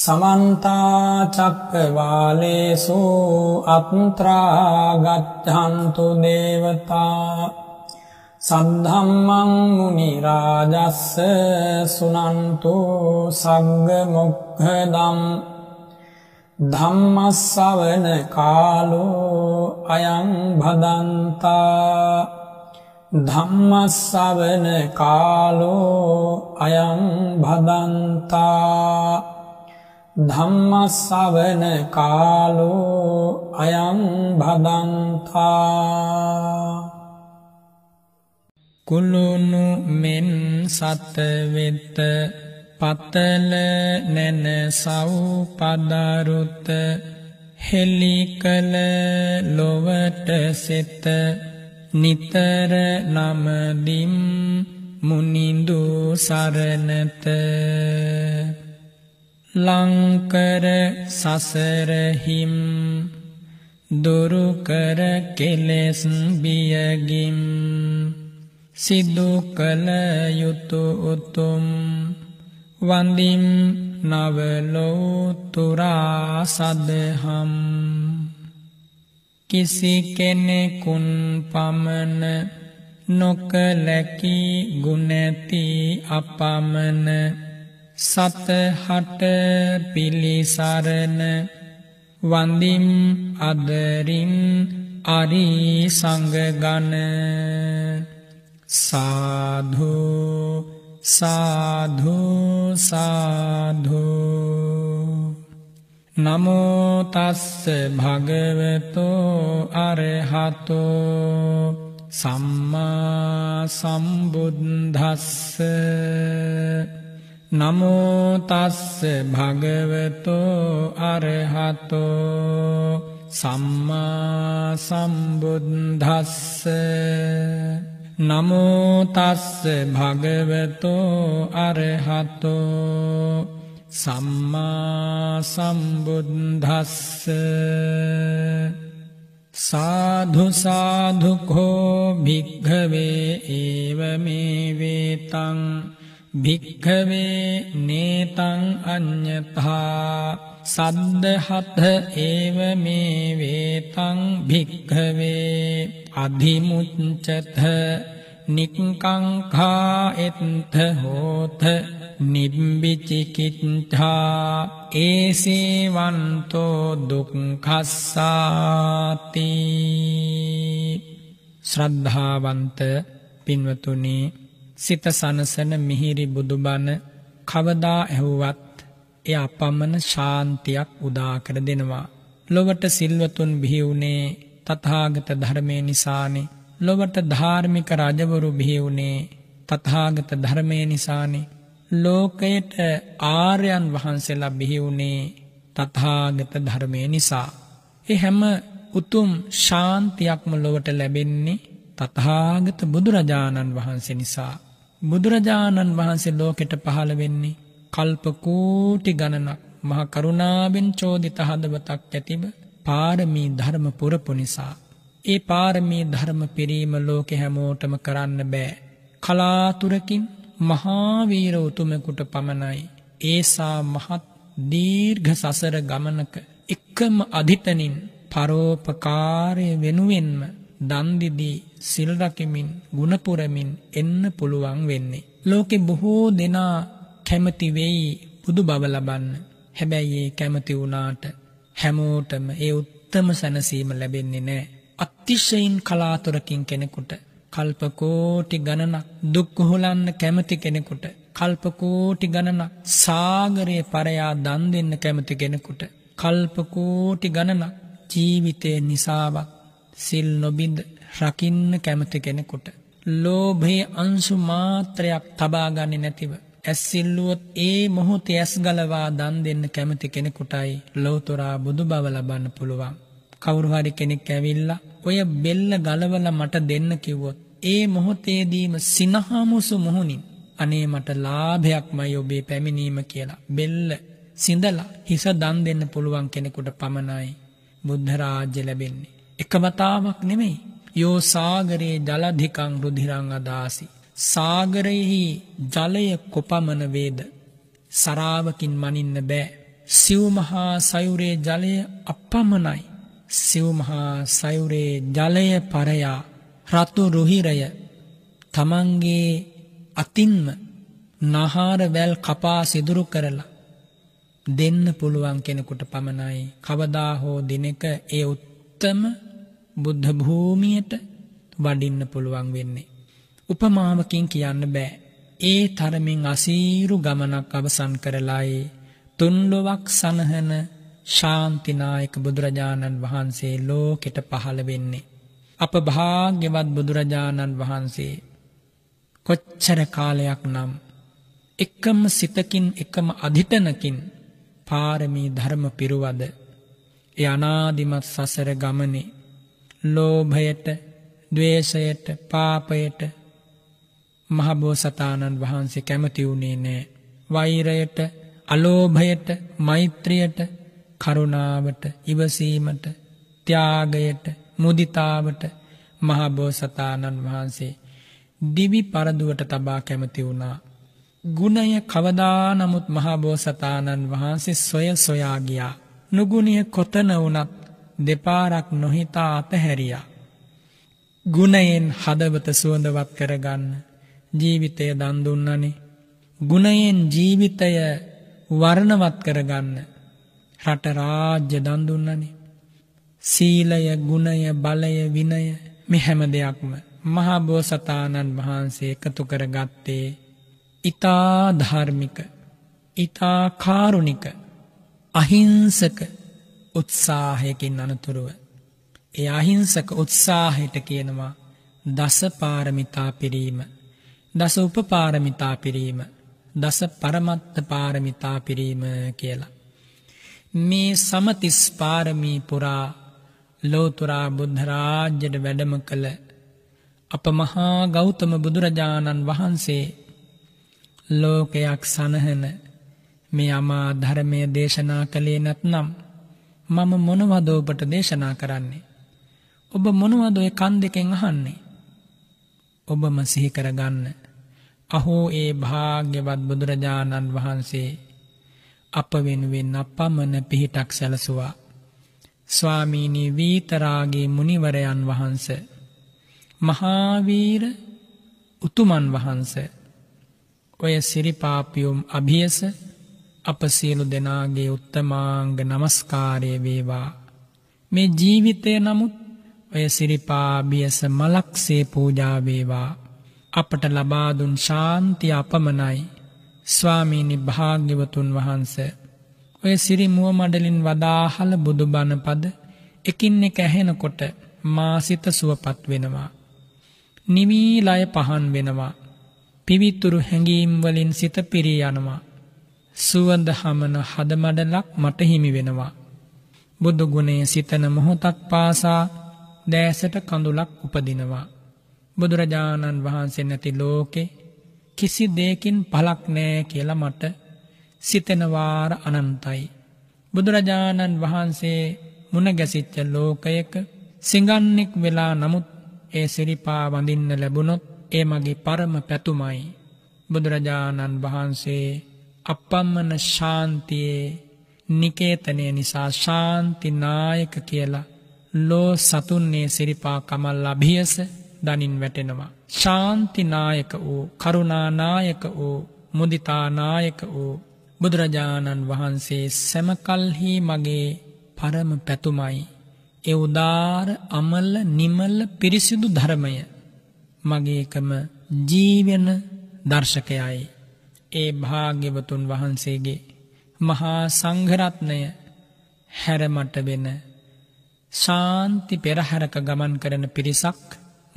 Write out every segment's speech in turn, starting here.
සමන්තා චක්කවාලේසු අත්‍රා ගච්ඡන්තු දේවතා සද්ධම්මං මුනි රාජස්ස සුනන්තු සංඝ මොක්ඛදම් ධම්මස්සවන කාලෝ අයං භදන්තා ධම්මස්සවන කාලෝ අයං භදන්තා ධම්මස්සවන කාලෝ අයං භදන්තා කුළුණු මෙන් සතවෙත පතල නැන සව්පදරුත හෙලිකල ලොවට සෙත නිතර නමදිම් මුනිඳු සරණත ලංකර සසරහිම් දුරුකර කෙලෙස් බියගිම් සිදු කළ යුතු උතුම් වඳිම් නවලෝතුරා සදහම් කිසි කෙනෙකුන් පමණ නොකලැකි ගුණැති අපමණ සතහට පිලිසරණ වඳිම් අදරින් අරී සංගගන සාධු සාධු සාධු නමෝතස්ස භගවතෝ අරහතෝ සම්මා සම්බුද්ධස්ස නමෝතස්ස භගවතෝ අරහතෝ සම්මා සම්බුද්ධස්ස නමෝතස්ස භගවතෝ අරහතෝ සම්මා සම්බුද්ධස්ස සාධු සාධුකෝ භික්ඛවේ ඒව මේ වේතං භික්ඛවේ නේතං අඤ්ඤතා සද්දහත ඒව මේ වේතං භික්ඛවේ අධිමුච්ඡත නික්කංඛා එත්ථ හෝත නිබ්බිචිකිත්ථා ඒසේවන්තෝ දුක්ඛස්සාති ශ්‍රද්ධාවන්ත පින්වතුනි සිත සනසන මිහිරි බුදුබණ කවදා ඇහුවත් එය අපමණ ශාන්තියක් උදාකර දෙනවා. ලොවට සිල්වතුන් බිහිවුනේ තථාගත ධර්මය නිසානේ. ලොවට ධාර්මික රජවරු බිහිවුනේ තථාගත ධර්මය නිසානේ. ලෝකයට ආර්යන් වහන්සේලා බිහිවුනේ තථාගත ධර්මය නිසා. ඒ හැම උතුම් ශාන්තියක්ම ලොවට ලැබෙන්නේ තථාගත බුදුරජාණන් වහන්සේ නිසා. බුදුරජාණන් වහන්සේ ලෝකෙට පහළ වෙන්නේ කල්ප කෝටි ගණනක් මහා කරුණාවෙන් චෝදිත හදවතක් ඇතිව පාරමී ධර්ම පුරපු නිසා ඒ පාරමී ධර්ම පිරීම ලෝකෙ හැමෝටම කරන්න බෑ කලාතුරකින් මහා වීර උතුමෙකුට පමණයි ඒසා මහත් දීර්ඝ සසර ගමනක එකම අධිතනින් පරෝපකාරය වෙනුවෙන්ම දන්දිදී සිල්රකිමින් ගුණපුරමින් එන්න පුළුවන් වෙන්නේ. ලෝකෙ බොහෝ දෙනා කැමති වෙයි බුදු බව ලබන්න. හැබැයි ඒ කැමති වුණාට හැමෝටම ඒ උත්තම සැනසීම ලැබෙන්නේ නෑ. අත්තිශයින් කලාතුරකින් කෙනෙකුට කල්පකෝටි ගණනක් දුක්කුහුලන්න කැමති කෙනෙකුට කල්පකෝටි ගණනක් සාගරය පරයා දන් දෙන්න කැමති කෙනෙකුට කල්පකෝටි ගණනක් ජීවිතය නිසාවක් සිල් නොබිඳ රකින්න කැමති කෙනෙකුට. ලෝභයේ අංශු මාත්‍රයක් තබාගන්නේ නැතිව. ඇස්සිල්ලුවොත් ඒ මොහොත ඇස් ගලවා දන් දෙන්න කැමති කෙනෙකුටයි ලෝතුරා බුදු බව ලබන්න පුළුවන්. කවුරුහරි කෙනෙක් ඇවිල්ලා ඔය බෙල්ල ගලවල මට දෙන්න කිව්වොත්. ඒ මොහොතේදීම සිනහාමුසු මුහුණින් අනේ මට ලාභයක්මයි ඔබේ පැමිණීම කියලා. බෙල්ල සිඳලා හිස දන් දෙන්න පුළුවන් කෙනෙකුට පමණයි බුද්ධ රාජ්‍ය ලැබෙන්නේ. එකමතාවක් නෙමෙයි. යෝ සාගරයේ ජලධිකං රුධිරං අදාසි. සාගරයෙහි ජලය කොපමණ වේද. සරාවකින් මනින්න බෑ. සිව්මහා සයුරේ ජලය අපපමණයි. සිව්මහා සයුරේ ජලය පරයා රතු රුහිරය තමන්ගේ අතින්ම නහාර වැල් කපා සිදුරු කරලා දෙන්න පුළුවන් කෙනෙකුට පමණයි කවදා හෝ දිනක ඒ උත්තම බුද්ධ භූමියට වඩින්න පුළුවන් වෙන්නේ. උපමාවකින් කියන්න බෑ. ඒ තරමින් අසීරු ගමනක් අවසන් කරලායේ තුන්ලොවක් සනහන ශාන්තිනායක බුදුරජාණන් වහන්සේ ලෝකෙට පහළ වෙන්නේ. අප භාග්‍යවත් බුදුරජාණන් වහන්සේ කොච්චර කාලයක් නම් එකම සිතකින් එකම අධිටනකින් පාරමී ධර්ම පිරුවද ඒ අනාදිමත් සසර ගමනේ ලෝභයට දවේශයට පාපයට මහබෝසතාණන් වහන්සේ කැමති වුණේ නෑ. වෛරයට අලෝභයට මෛත්‍රියට කරුණාවට ඉවසීමට ත්‍යාගයට මුදිතාවට මහබෝසතාණන් වහන්සේ දිවි පරදුවට තබා කැමති වුණා. ගුණය කවදා නමුත් මහබෝසතාණන් වහන්සේ සොය සොයා ගියා. නුගුණිය කොතන වුණත් දෙපාරක් නොහිතා අතහැරියා. ගුණයෙන් හදවත සුවඳවත් කරගන්න ජීවිතය දන්දුන්නනේ. ගුණයෙන් ජීවිතය වර්ණවත් කරගන්න රට රාජ්‍ය දන්දුන්නනේ. සීලය ගුණය බලය විනය මෙහැම දෙයක්ම මහා බෝසතාණන් වහන්සේ එකතු කරගත්තේ ඊතා ධාර්මික ඊතා කාරුණික අහිංසක උත්සාහයකින් අනතුරුව. එය අහිංසක උත්සාහයට කියනවා දස පාරමිතා පිරීම. දස උපපාරමිතා පිරීම. දස පරමත්ත පාරමිතා පිරීම කියලා. මේ සමතිස් පාරමී පුරා ලෝතුරා බුද්ධරාජ්‍යයට වැඩම කළ අප මහා ගෞතම බුදුරජාණන් වහන්සේ ලෝකයක් සනහන මේ අමා ධර්මය දේශනා කළේ නැත්නම් මම මොනවද ඔබට දේශනා කරන්නේ. ඔබ මොනවද ඔය කන් දෙකෙන් අහන්නේ. ඔබම සිහි කරගන්න. අහෝ ඒ භාග්‍යවත් බුදුරජාණන් වහන්සේ අප වෙනුවෙන් අපමණ පිහිටක් සැලසුවා. ස්වාමීනී වීතරාගේ මුනිවරයන් වහන්ස මහාවීර උතුමන් වහන්ස ඔය සිරිපාපියුම් අභියස අප සියලු දෙනාගේ උත්තමාංග නමස්කාරය වේවා. මේ ජීවිතය නමුත් ඔය සිරිපා බියස මලක්සේ පූජාවේවා. අපට ලබාදුන් ශාන්ති අපමනයි ස්වාමීනි භාග්‍යවතුන් වහන්ස. ඔය සිරිමුව මඩලින් වදාහල බුදුබණපද එකින් එක ඇහෙනකොට මාසිත සුවපත් වෙනවා. නිවීලය පහන් වෙනවා. පිවිතුරු හැඟීම්වලින් සිත පිරී යනවා. සුවඳ හමන හදමඩලක් මට හිමි වෙනවා. බුදු ගුණය සිතන මොහොතක් පාසා දෑසට කඳුලක් උපදිනවා. බුදුරජාණන් වහන්සේ නැති ලෝකේ කිසි දෙයකින් පලක් නෑ කියලා මට සිතෙනවාර අනන්තයි. බුදුරජාණන් වහන්සේ මුණගැසිච්ච ලෝකයක සිඟන්නෙක් වෙලා නමුත් ඒ සිරිපා වඳින්න ලැබුණොත් ඒ මගේ පරම පැතුමයි. බුදුරජාණන් වහන්සේ අපම්මන ශාන්තියේ නිකේතනය නිසා ශාන්ති නායක කියලා ලෝ සතුන්නේ සිරිපා කමල් අභියස දනින් වැටෙනවා. ශාන්තිනායක වූ කරුණානායක වූ මුදිතානායක වූ බුදුරජාණන් වහන්සේ සැමකල්හි මගේ පරම පැතුමයි. එවදාර අමල්ල නිමල්ල පිරිසිදු ධර්මය මගේකම ජීවන දර්ශකයයි. ඒ භාග්‍යවතුන් වහන්සේගේ මහා සංඝරත්නය හැරමට වෙන ශාන්ති පෙරහැරක ගමන් කරන පිරිසක්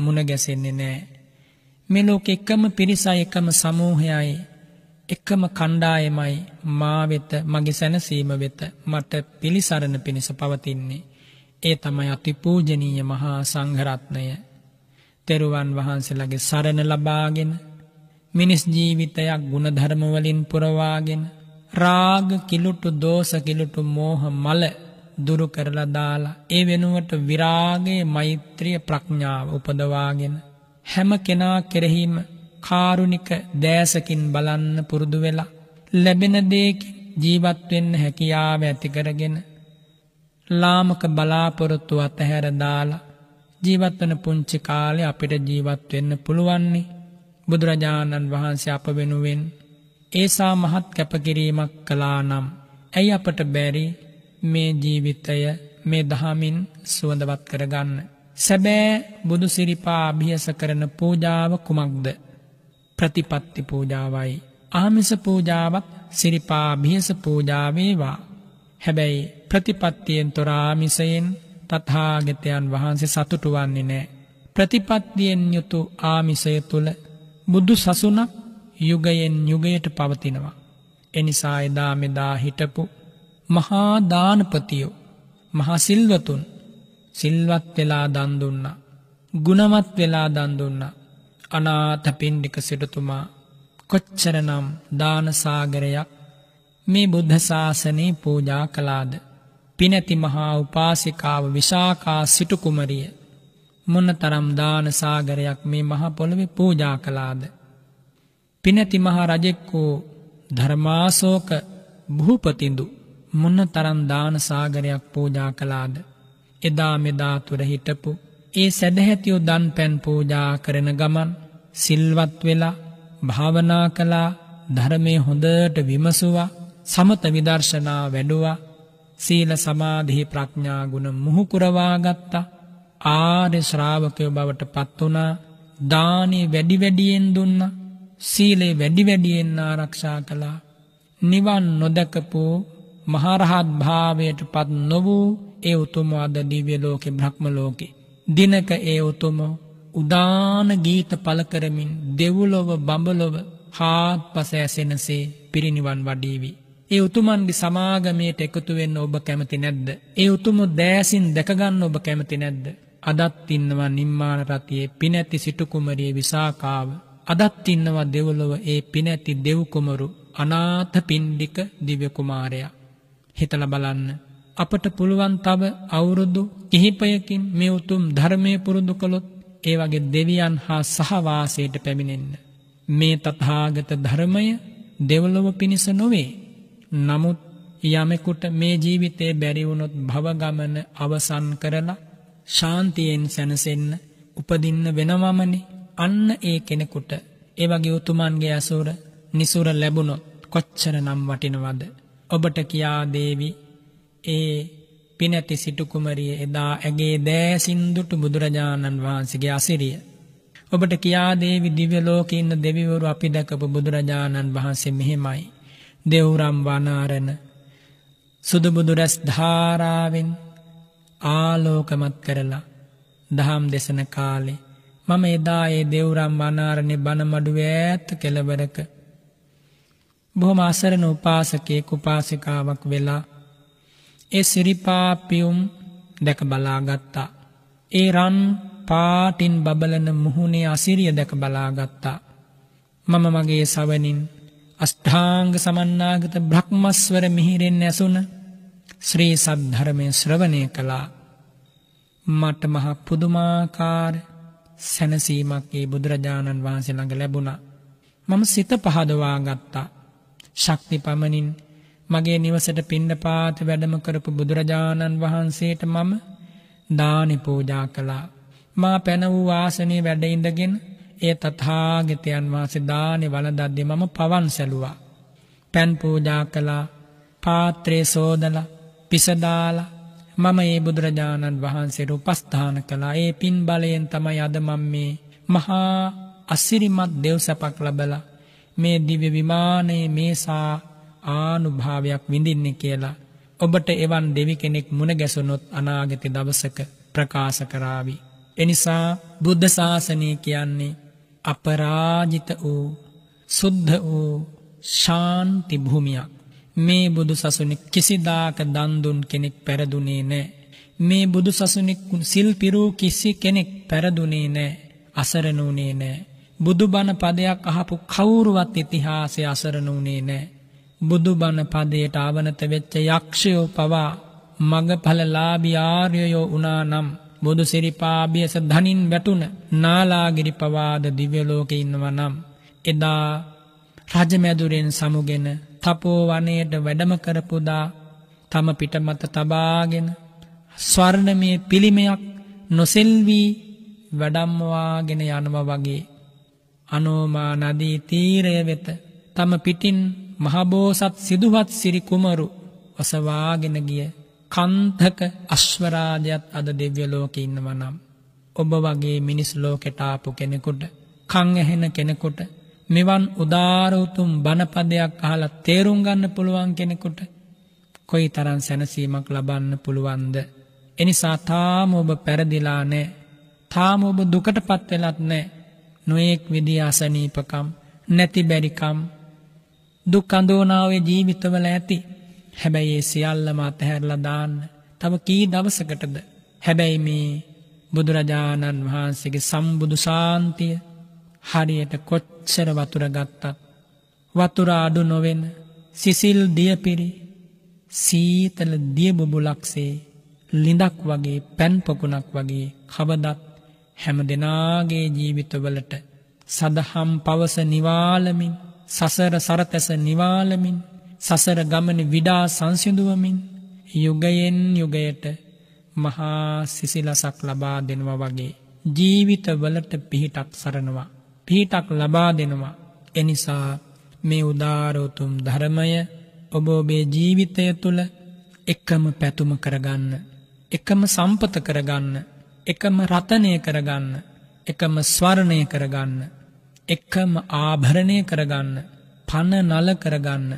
මුණගැසෙන්නේ නෑ. මෙලෝක එකම පිරිසයි එකම සමූහයයි එකම කණ්ඩායමයි මාවෙත මගේ සැනසීම වෙත මට පිළිසරණ පිණිස පවතින්නේ. ඒ තමයි අතිපූජනීය මහා සංඝරත්නය. තෙරුවන් වහන්සේලාගේ සරණ ලබාගෙන මිනිස් ජීවිතයක් ගුණධර්මවලින් පුරවාගෙන රාග කිලුටු දෝස කිලුටු මෝහ මල දුරු කරලා දාලා ඒ වෙනුවට විරාගේ මෛත්‍රිය ප්‍රඥාව උපදවාගෙන හැම කෙනා කෙරෙහිම කාරුණික දෑසකින් බලන්න පුරුදු වෙලා ලැබෙන දේකින් ජීවත් වෙන්න හැකියාව ඇති කරගෙන ලාමක බලාපොරොත්තු අතහැර දාලා ජීවත් වෙන පුංචි කාලේ අපිට ජීවත් වෙන්න පුළුවන්නේ බුදුරජාණන් වහන්සේ අප වෙනුවෙන් ඒසා මහත් කැපකිරීමක් කලා නම් ඇයි අපට බැරි මේ ජීවිතය මේ දහමින් සුවඳවත් කරගන්න. සැබෑ බුදුසිරිපා අභියස කරන පූජාව කුමක්ද. ප්‍රතිපත්ති පූජාවයි. ආමිස පූජාවත් සිරිපා භියස පූජාවේවා. හැබැයි ප්‍රතිපත්තියෙන් තොරාමිසයෙන් තතාගතයන් වහන්සේ සතුටුවන්නේ නෑ. ප්‍රතිපත්තියෙන් යුතු ආමිසය තුළ බුදු සසුනක් යුගයෙන් යුගයට පවතිනවා. එනිසා එදා මෙදා හිටපු මහා දානපතියෝ මහා සිල්වතුන් සිල්වත් වෙලා දන් දුන්නා. ගුණවත් වෙලා දන් දුන්නා. අනාථ පින්ඩික සිටුතුමා කොච්චරනම් දාන සාගරයක් මේ බුද්ධ ශාසනේ පූජා කළාද. පිනැති මහා උපාසිකාව විශාකා සිටු කුමරිය මොන්න තරම් දාන සාගරයක් මේ මහපොළොවෙ පූජා කලාද. පිනැති මහා රජෙක්කෝ ධර්මාසෝක භූපතිඳු මොන්න තරම් දාන සාගරයක් පූජා කලාද. එදා මෙදා තුර හිටපු ඒ සැදැහැතියෝ දන් පැන් පූජා කරන ගමන් සිල්වත් වෙලා භාවනා කලා ධරමය හොඳට විමසුවා සමත විදර්ශනා වැඩුවා සීල සමාධහි ප්‍රඥාගුණ මුහුකුරවාගත්තා ආර්ය ශ්‍රාවකයෝ බවට පත් වුණා දානෙ වැඩි වැඩියෙන් දුන්නා සීලේ වැඩි වැඩියෙන් ආරක්ෂා කළා නිවන් නොදකපු මහරහත් භාවයට පත් නොවූ ඒ උතුම අද දිව්‍ය ලෝකේ බ්‍රහ්ම ලෝකේ දිනක ඒ උතුම උදාන ගීත පල කරමින් දෙව්ලොව බඹලොව හාත්පස ඇසෙනසේ පිරිනිවන් වඩීවි. ඒ උතුමන්ගේ සමාගමයට එකතු වෙන්න ඔබ කැමති නැද්ද? ඒ උතුම දෑසින් දැකගන්න ඔබ කැමති නැද්ද? අදත් ඉන්නවා නිම්මාන රතියේ පිනැති සිටුකුමරිය විසාකාව අදත් ඉන්නවා දෙව්ලොව ඒ පිනැති දෙව්කුමරු අනාථ පින්ඩික දිව්‍ය කුමාරයා හිතලා බලන්න අපට පුළුවන් තව අවුරුදු කිහිපයකින් මේ උතුම් ධර්මයේ පුරුදු කළොත් ඒ වගේ දෙවියන් හා සහවාසයට පැමිණෙන්න මේ තථාගත ධර්මය දෙව්ලොව පිණිස නොවේ නමුත් යමෙකුට මේ ජීවිතේ බැරි වුණොත් භව ගමන අවසන් කරලා ශාන්තියෙන් සැනසෙන්න උපදින්න වෙනවමනේ අන්න ඒ කෙනෙකුට ඒ වගේ උතුමන්ගේ ඇසුර නිසුර ලැබුණොත් කොච්චර නම් වටිනවද ඔබට කියා දේවි ඒ පිනැති සිටුකුමරිය එදා ඇගේ දෑසින්දුටු බුදුරජාණන් වහන්සේගේ අසිරිය ඔබට කියා දේවි දිව්‍ය ලෝකේ ඉන්න දෙවිවරු අපි දැකපු බුදුරජාණන් වහන්සේ මෙහෙමයි දෙවුරම් වනාරණ සුදු බුදුරැස් ධාරාවෙන් ආලෝකමත් කරලා දහම් දෙසන කාලේ මම එදා ඒ දෙවුරම් වනාරණේ බණමඩුව ඈත කෙළවරක බොහොම අසරණ උපාසකයෙක් උපාසිකාවක් වෙලා ඒ සිරිපා පියුම් දැක බලාගත්තා. ඒ රන් පාටින් බබලන මුහුණේ අසිරිය දැක බලාගත්තා. මම මගේ සවනින් අෂ්ඨාංග සමන්නාගත බ්‍රහ්මස්වර මිහිරෙන් ඇසුන ශ්‍රී සද්ධරමය ශ්‍රවණය කළා මට මහ පුදුමාකාර සැනසීමක්ගේ බුදුරජාණන් වහන්සේ ළඟ ලැබුණා මම සිත පහදවා ගත්තා ශක්ති පමණින් මගේ නිවසට පිණ්ඩපාත වැඩම කරපු බුදුරජාණන් වහන්සේට මම දානි පූජා කළා මා පැන වූ ආසනේ වැඩ ඉඳගෙන ඒ තථාගතයන් වහන්සේ දානි වළඳද්දී මම පවන් සැලුවා පෑන් පූජා කළා පාත්‍රේ සෝදලා පිසදාලා මම ඒ බුදුරජාණන් වහන්සේට උපස්ථාන කළා ඒ පින් බලයෙන් තමයි අද මම මේ මහා අසිරිමත් දෙව් සැපක් ලබලා මේ දිව්‍ය විමානයේ මේසා ආනුභාවයක් විඳින්නේ කියලා ඔබට එවන් දෙවි කෙනෙක් මුණ ගැසුනොත් අනාගත දවසක ප්‍රකාශ කරાવી එනිසා බුද්ධ ශාසනය කියන්නේ අපරාජිත වූ සුද්ධ වූ ශාන්ති භූමියක් මේ බුදු සසුනෙක් කිසිදාක දන්දුන් කෙනෙක් පැරදුනේ නෑ. මේ බුදු සසුනෙක්කුන් සිල්පිරූ කිසි කෙනෙක් පැරදුනේ නෑ අසරනුනේ නෑ. බුදුබණ පදයක් අහපු කවුරුවත් ඉතිහාසය අසරනුනේ නෑ. බුදුබණ පදයට ආවනත වෙච්ච යක්ෂයෝ පවා මගඵලලාභී ආර්යයෝ වුණා නම් බුදු සිරිපාභියස ධනින් වැටුන නාලාගිරි පවාද දිව්‍යලෝකෙ ඉන්නව නම් එදා රජමැදුරෙන් සමුගෙන තපෝවනයට වැඩම කරපුදා තම පිටමත තබාගෙන ස්වර්ණමය පිළිමයක් නොසෙල්වී වැඩම්වාගෙන යනව වගේ. අනෝමා නදී තීරය වෙත තම පිටින් මහබෝසත් සිදුවත් සිරිකුමරු ඔසවාගෙන ගිය කන්තක අශ්වරාජයත් අද දෙව්‍ය ලෝක ඉන්නවනම්. ඔබ වගේ මිනිස් ලෝකෙටාපු කෙනෙකුට කං ඇහෙන කෙනෙකුට මෙවන් උදාරවුතුම් බණපදයක් අහලා තේරුම් ගන්න පුළුවන් කෙනෙකුට කොයි තරම් සැනසීමක් ලබන්න පුළුවන්ද. එනිසා තාම ඔබ පැරදිලා නෑ. තාම ඔබ දුකට පත්වෙලත් නෑ. නොයෙක් විදි අසනීපකම් නැති බැරිකම් දුක් අඳෝනාවේ ජීවිතවල ඇති. හැබැයි ඒ සියල්ලම අතහැරලා දාන්න. තව කී දවසකටද. හැබැයි මේ බුදුරජාණන් වහන්සේගේ සම්බුදු සාන්තිය හරියට කොච්චර වතුර ගත්තත් වතුර අඩු නොවෙන සිසිල් දියපිරි සීතල දියබුබුලක්සේ ලිඳක් වගේ පැන්පොකුණක් වගේ කවදත් හැම දෙනාගේ ජීවිතවලට සදහම් පවස නිවාලමින් සසර සරතැස නිවාලමින් සසර ගමන විඩා සංසිදුවමින් යුගයෙන් යුගයට මහා සිසිලසක් ලබා දෙනවා වගේ ජීවිතවලට පිහිටක් සරනවා පිහිටක් ලබා දෙනවා. එනිසා මේ උදාරෝතුම් ධර්මය ඔබ ඔබේ ජීවිතය තුළ එකම පැතුම කරගන්න. එකම සම්පත කරගන්න. එකම රතනය කරගන්න. එකම ස්වරණය කරගන්න. එකම ආභරණය කරගන්න. පණ නල කරගන්න.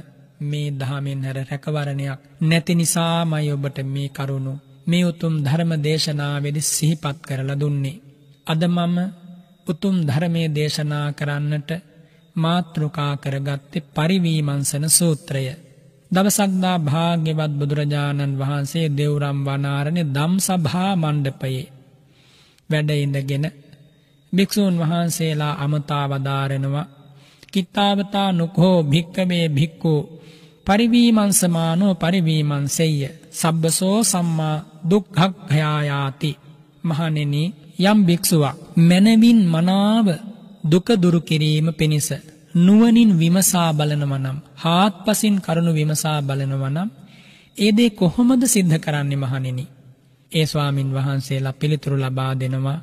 මේ දහමෙන් හැර රැකවරණයක් නැති නිසාමයි ඔබට මේ කරුණු මේ උතුම් ධර්ම දේශනාවෙදි සිහිපත් කරලා දුන්නේ. අද මම උතුම් ධර්මයේ දේශනා කරන්නට මාතෘකා කරගත්තේ පරිවීමංසන සූත්‍රය. දවසක්දා භාග්‍යවත් බුදුරජාණන් වහන්සේ දෙවුරම් වනාරණේ ධම්සභා මණ්ඩපයේ වැඩ ඉඳගෙන භික්ෂූන් වහන්සේලා අමතා වදාරනවා කිත්තාවතා නුකෝ භික්කමේ භික්ඛු පරිවීමංසමානෝ පරිවීමංසෙය්‍ය සබ්බසෝ සම්මා දුක්ඛක්ඛයායාති මහණෙනි යම් භික්ෂුවක් මනවින් මනාව දුක දුරු කිරීම පිණිස නුවණින් විමසා බලනවා නම් හාත්පසින් කරුණු විමසා බලනවා නම් ඒ දේ කොහොමද සිද්ධ කරන්නේ මහණෙනි? ඒ ස්වාමින් වහන්සේලා පිළිතුරු ලබා දෙනවා.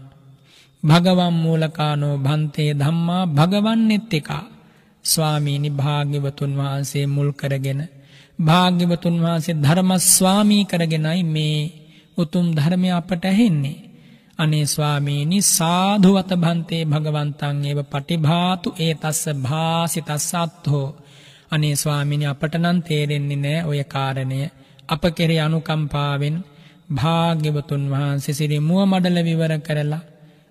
භගවන් මූලකානෝ භන්තේ ධම්මා භගවන්නෙත් එක. ස්වාමීනි භාග්‍යවතුන් වහන්සේ මුල් කරගෙන භාග්‍යවතුන් වහන්සේ ධර්ම ස්වාමී කරගෙනයි මේ උතුම් ධර්මය අපට ඇහෙන්නේ. අනේ ස්වාමීනි සාධුවත භන්තේ භගවන්තං ඒව පටිභාතු ඒ තස්ස භාසිතස්සත්හෝ අනේ ස්වාමීනි අපට නම් තේරෙන්නේ නෑ ඔය කාරණය අප කෙරේ අනුකම්පාවෙන් භාග්‍යවතුන් වහන්සේ සිරි මුව මඩල විවර කරලා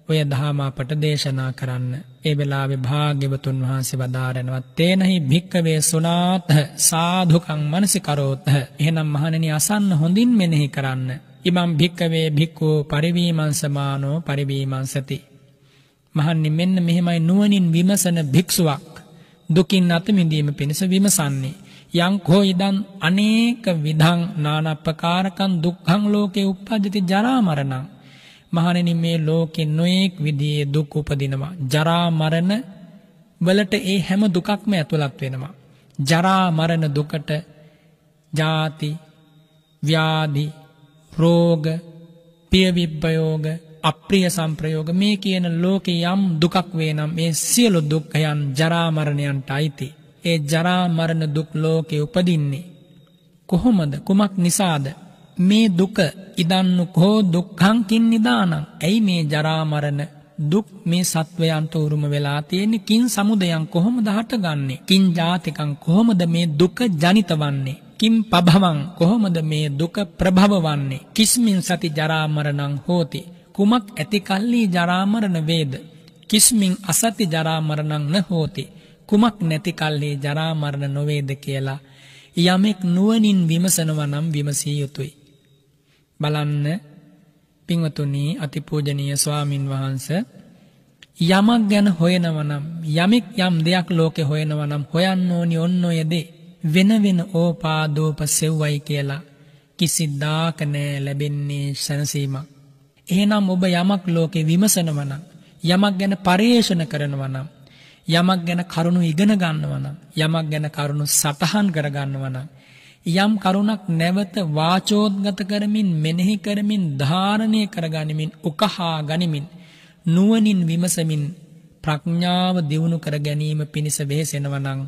ඔය දහම අපට දේශනා කරන්න ඒ වෙලාවේ භාග්‍යවතුන් වහන්සේ වදාරනවා තේනහි භික්කවේ සුනාත සාධුකං මනසිකරෝත එහෙනම් මහණෙනි අසන්න හොඳින් මෙනෙහි කරන්න ඉමම් භික්කවේ භික්කූ පරිවීමංසමානෝ පරිවීමංසති. මහන්නි මෙන්න මෙහෙමයි නුවනින් විමසන භික්ෂුවක් දුකින් අතමිඳීම පිණිස විමසන්නේ. යං හෝ ඉදන් අනේක විධං නානප්පකාරකන් දුක්හං ලෝකේ උප්පජති ජරාමරණං. මහණෙනි මේ ලෝකෙ නොයෙක් විදියේ දුක් උපදිනවා. ජරාමරණ වලට ඒ හැම දුකක්ම ඇතුළත් වෙනවා. ජරාමරණ දුකට ජාති ව්‍යාධී රෝග පියවිබ්බයෝග අප්‍රිය සම්ප්‍රයෝග මේ කියන ලෝකේ යම් දුකක් වේ නම් ඒ සියලු දුක්ඛයන් ජරා මරණයන්ට අයිති. ඒ ජරා මරණ දුක් ලෝකේ උපදින්නේ කොහොමද කුමක් නිසාද? මේ දුක ඉදන්නු කෝ දුක්ඛං කින් නිදානං. ඇයි මේ ජරා මරණ දුක් මේ සත්වයන්ට උරුම වෙලා තියෙන්නේ? කින් සමුදයන් කොහොමද හටගන්නේ? කින් ජාතිකං කොහොමද මේ දුක ජනිත වන්නේ? කිම් පභවං කොහොමද මේ දුක ප්‍රභව වන්නේ? කිස්මින් සති ජරා මරණං හෝති. කුමක් ඇති කල්ලි ජරා මරණ වේද? කිස්මින් අසති ජරා මරණං න හෝති. කුමක් නැති කල්ලි ජරා මරණ නොවේද කියලා යමෙක් නුවණින් විමසනවා නම් විමසිය යුතුයි. බලන්න පින්වතුනි අතිපූජනීය ස්වාමින් වහන්සේ යමක් ගැන හොයනවා නම් යමෙක් යම් දෙයක් ලෝකේ හොයනවා නම් හොයන්න ඕනි ඔන්න ඔය දේ වෙන වෙන ඕපාදෝප සෙව්වයි කියලා කිසිද්දාක නෑ ලැබෙන්නේ සැනසීමක්. එහෙනම් ඔබ යමක් ලෝකේ විමසනවනම් යමක් ගැන පරිේෂණ කරනවනම් යමක් ගැන කරුණු ඉගෙන ගන්නවනම් යමක් ගැන කරුණු සටහන් කර ගන්නවනම් යම් කරුණක් නැවත වාචෝද්ගත කරමින් මෙනෙහි කරමින් ධාරණය කරගනිමින් උකහා ගනිමින් නුවණින් විමසමින් ප්‍රඥාව දියුණු කර ගැනීම පිණිස වෙහෙසෙනවනම්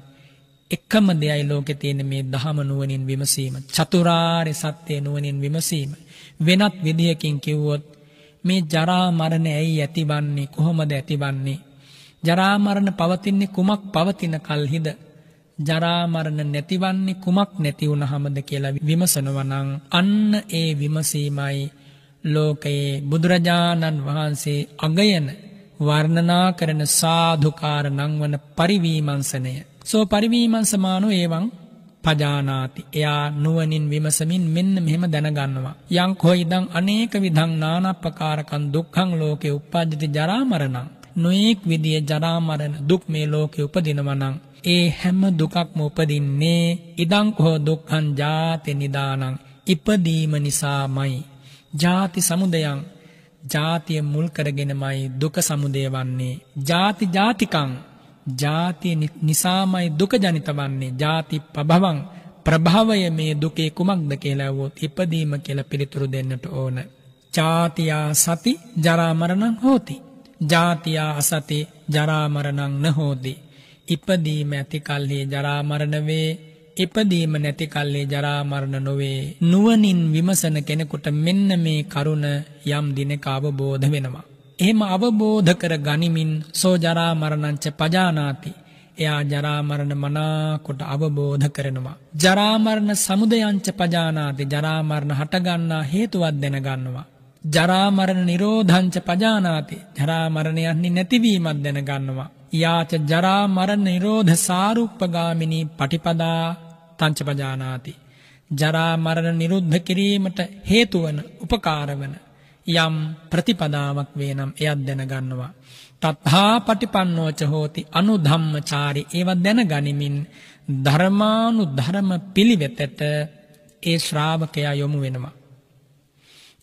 එකම දෙයයි ලෝකේ තියෙන මේ දහම නුවණින් විමසීම. චතුරාර්ය සත්‍ය නුවණින් විමසීම. වෙනත් විදියකින් කිව්වොත් මේ ජරා මරණ ඇයි ඇතිවන්නේ කොහොමද ඇතිවන්නේ? ජරා මරණ පවතින්නේ කුමක් පවතින කල්හිද? ජරා මරණ නැතිවන්නේ කුමක් නැති වුනහමද කියලා විමසනවා නම් අන්න ඒ විමසීමයි ලෝකයේ බුදුරජාණන් වහන්සේ අගයන වර්ණනා කරන සාධුකාර නංවන පරිවීමංසනය සෝ පරිවීමන් සමානු ඒවං පජානාති එයා නුවනින් විමසමින් මෙන්න මෙහෙම දැනගන්නවා. යං කො ඉදං අනේක විධං නානප්පකාරකන් දුක්හං ලෝකෙ උපාජති ජරාමරණං. නොයෙක් විදිිය ජරාමරණ දුක් මේ ලෝකෙ උපදිනවනං. ඒ හැම දුකක්ම උපදින්නේ ඉදංකොහෝ දුක්හන් ජාති නිදානං ඉපදීම නිසාමයි. ජාති සමුදයං ජාතිය මුල් කරගෙනමයි දුක සමුදය වන්නේ. ජාති ජාතිකං ජාතිය නිසාමයි දුක ජනිත වන්නේ ජාති පබවන් ප්‍රභාවය මේ දුකේ කුමක්ද කියලා වොත් ඉපදීම කියලා පිළිතුරු දෙන්නට ඕන. ජාතියා සති ජරා මරණං හෝති. ජාතියා අසති ජරා මරණං නහෝති. ඉපදීම ඇති කල්හි ජරා මරණ වේ. ඉපදීම නැති කල්හි ජරා මරණ නොවේ. නුවණින් විමසන කෙනෙකුට මෙන්න මේ කරුණ යම් දිනක අවබෝධ වෙනවා. එහෙම අවබෝධ කර ගනිමින් සෝ ජරා මරණංච පජානාති. එයා ජරා මරණ මනාකොට අවබෝධ කරනවා. ජරා මරණ සමුදයංච පජානාති. ජරා මරණ හටගන්නා හේතුවක් දැනගන්නවා. ජරා මරණ නිරෝධංච පජානාති. ජරා මරණයන්හි නැතිවීමක් දැනගන්නවා. යාච ජරා මරණ නිරෝධ සාරුප්පගාමිනී පටිපදා තංච පජානාති. ජරා මරණ නිරුද්ධ කිරීමට හේතු වන උපකාර වන යම් ප්‍රතිපදාවක් වේ නම් එයත් දැනගන්නවා. තත්හා පටිපන්නෝච හෝති අනුධම්මචාරි ඒව දැනගනිමින් ධර්මානු ධර්ම පිළිවෙතට ඒ ශ්‍රාවකයා යොමු වෙනවා.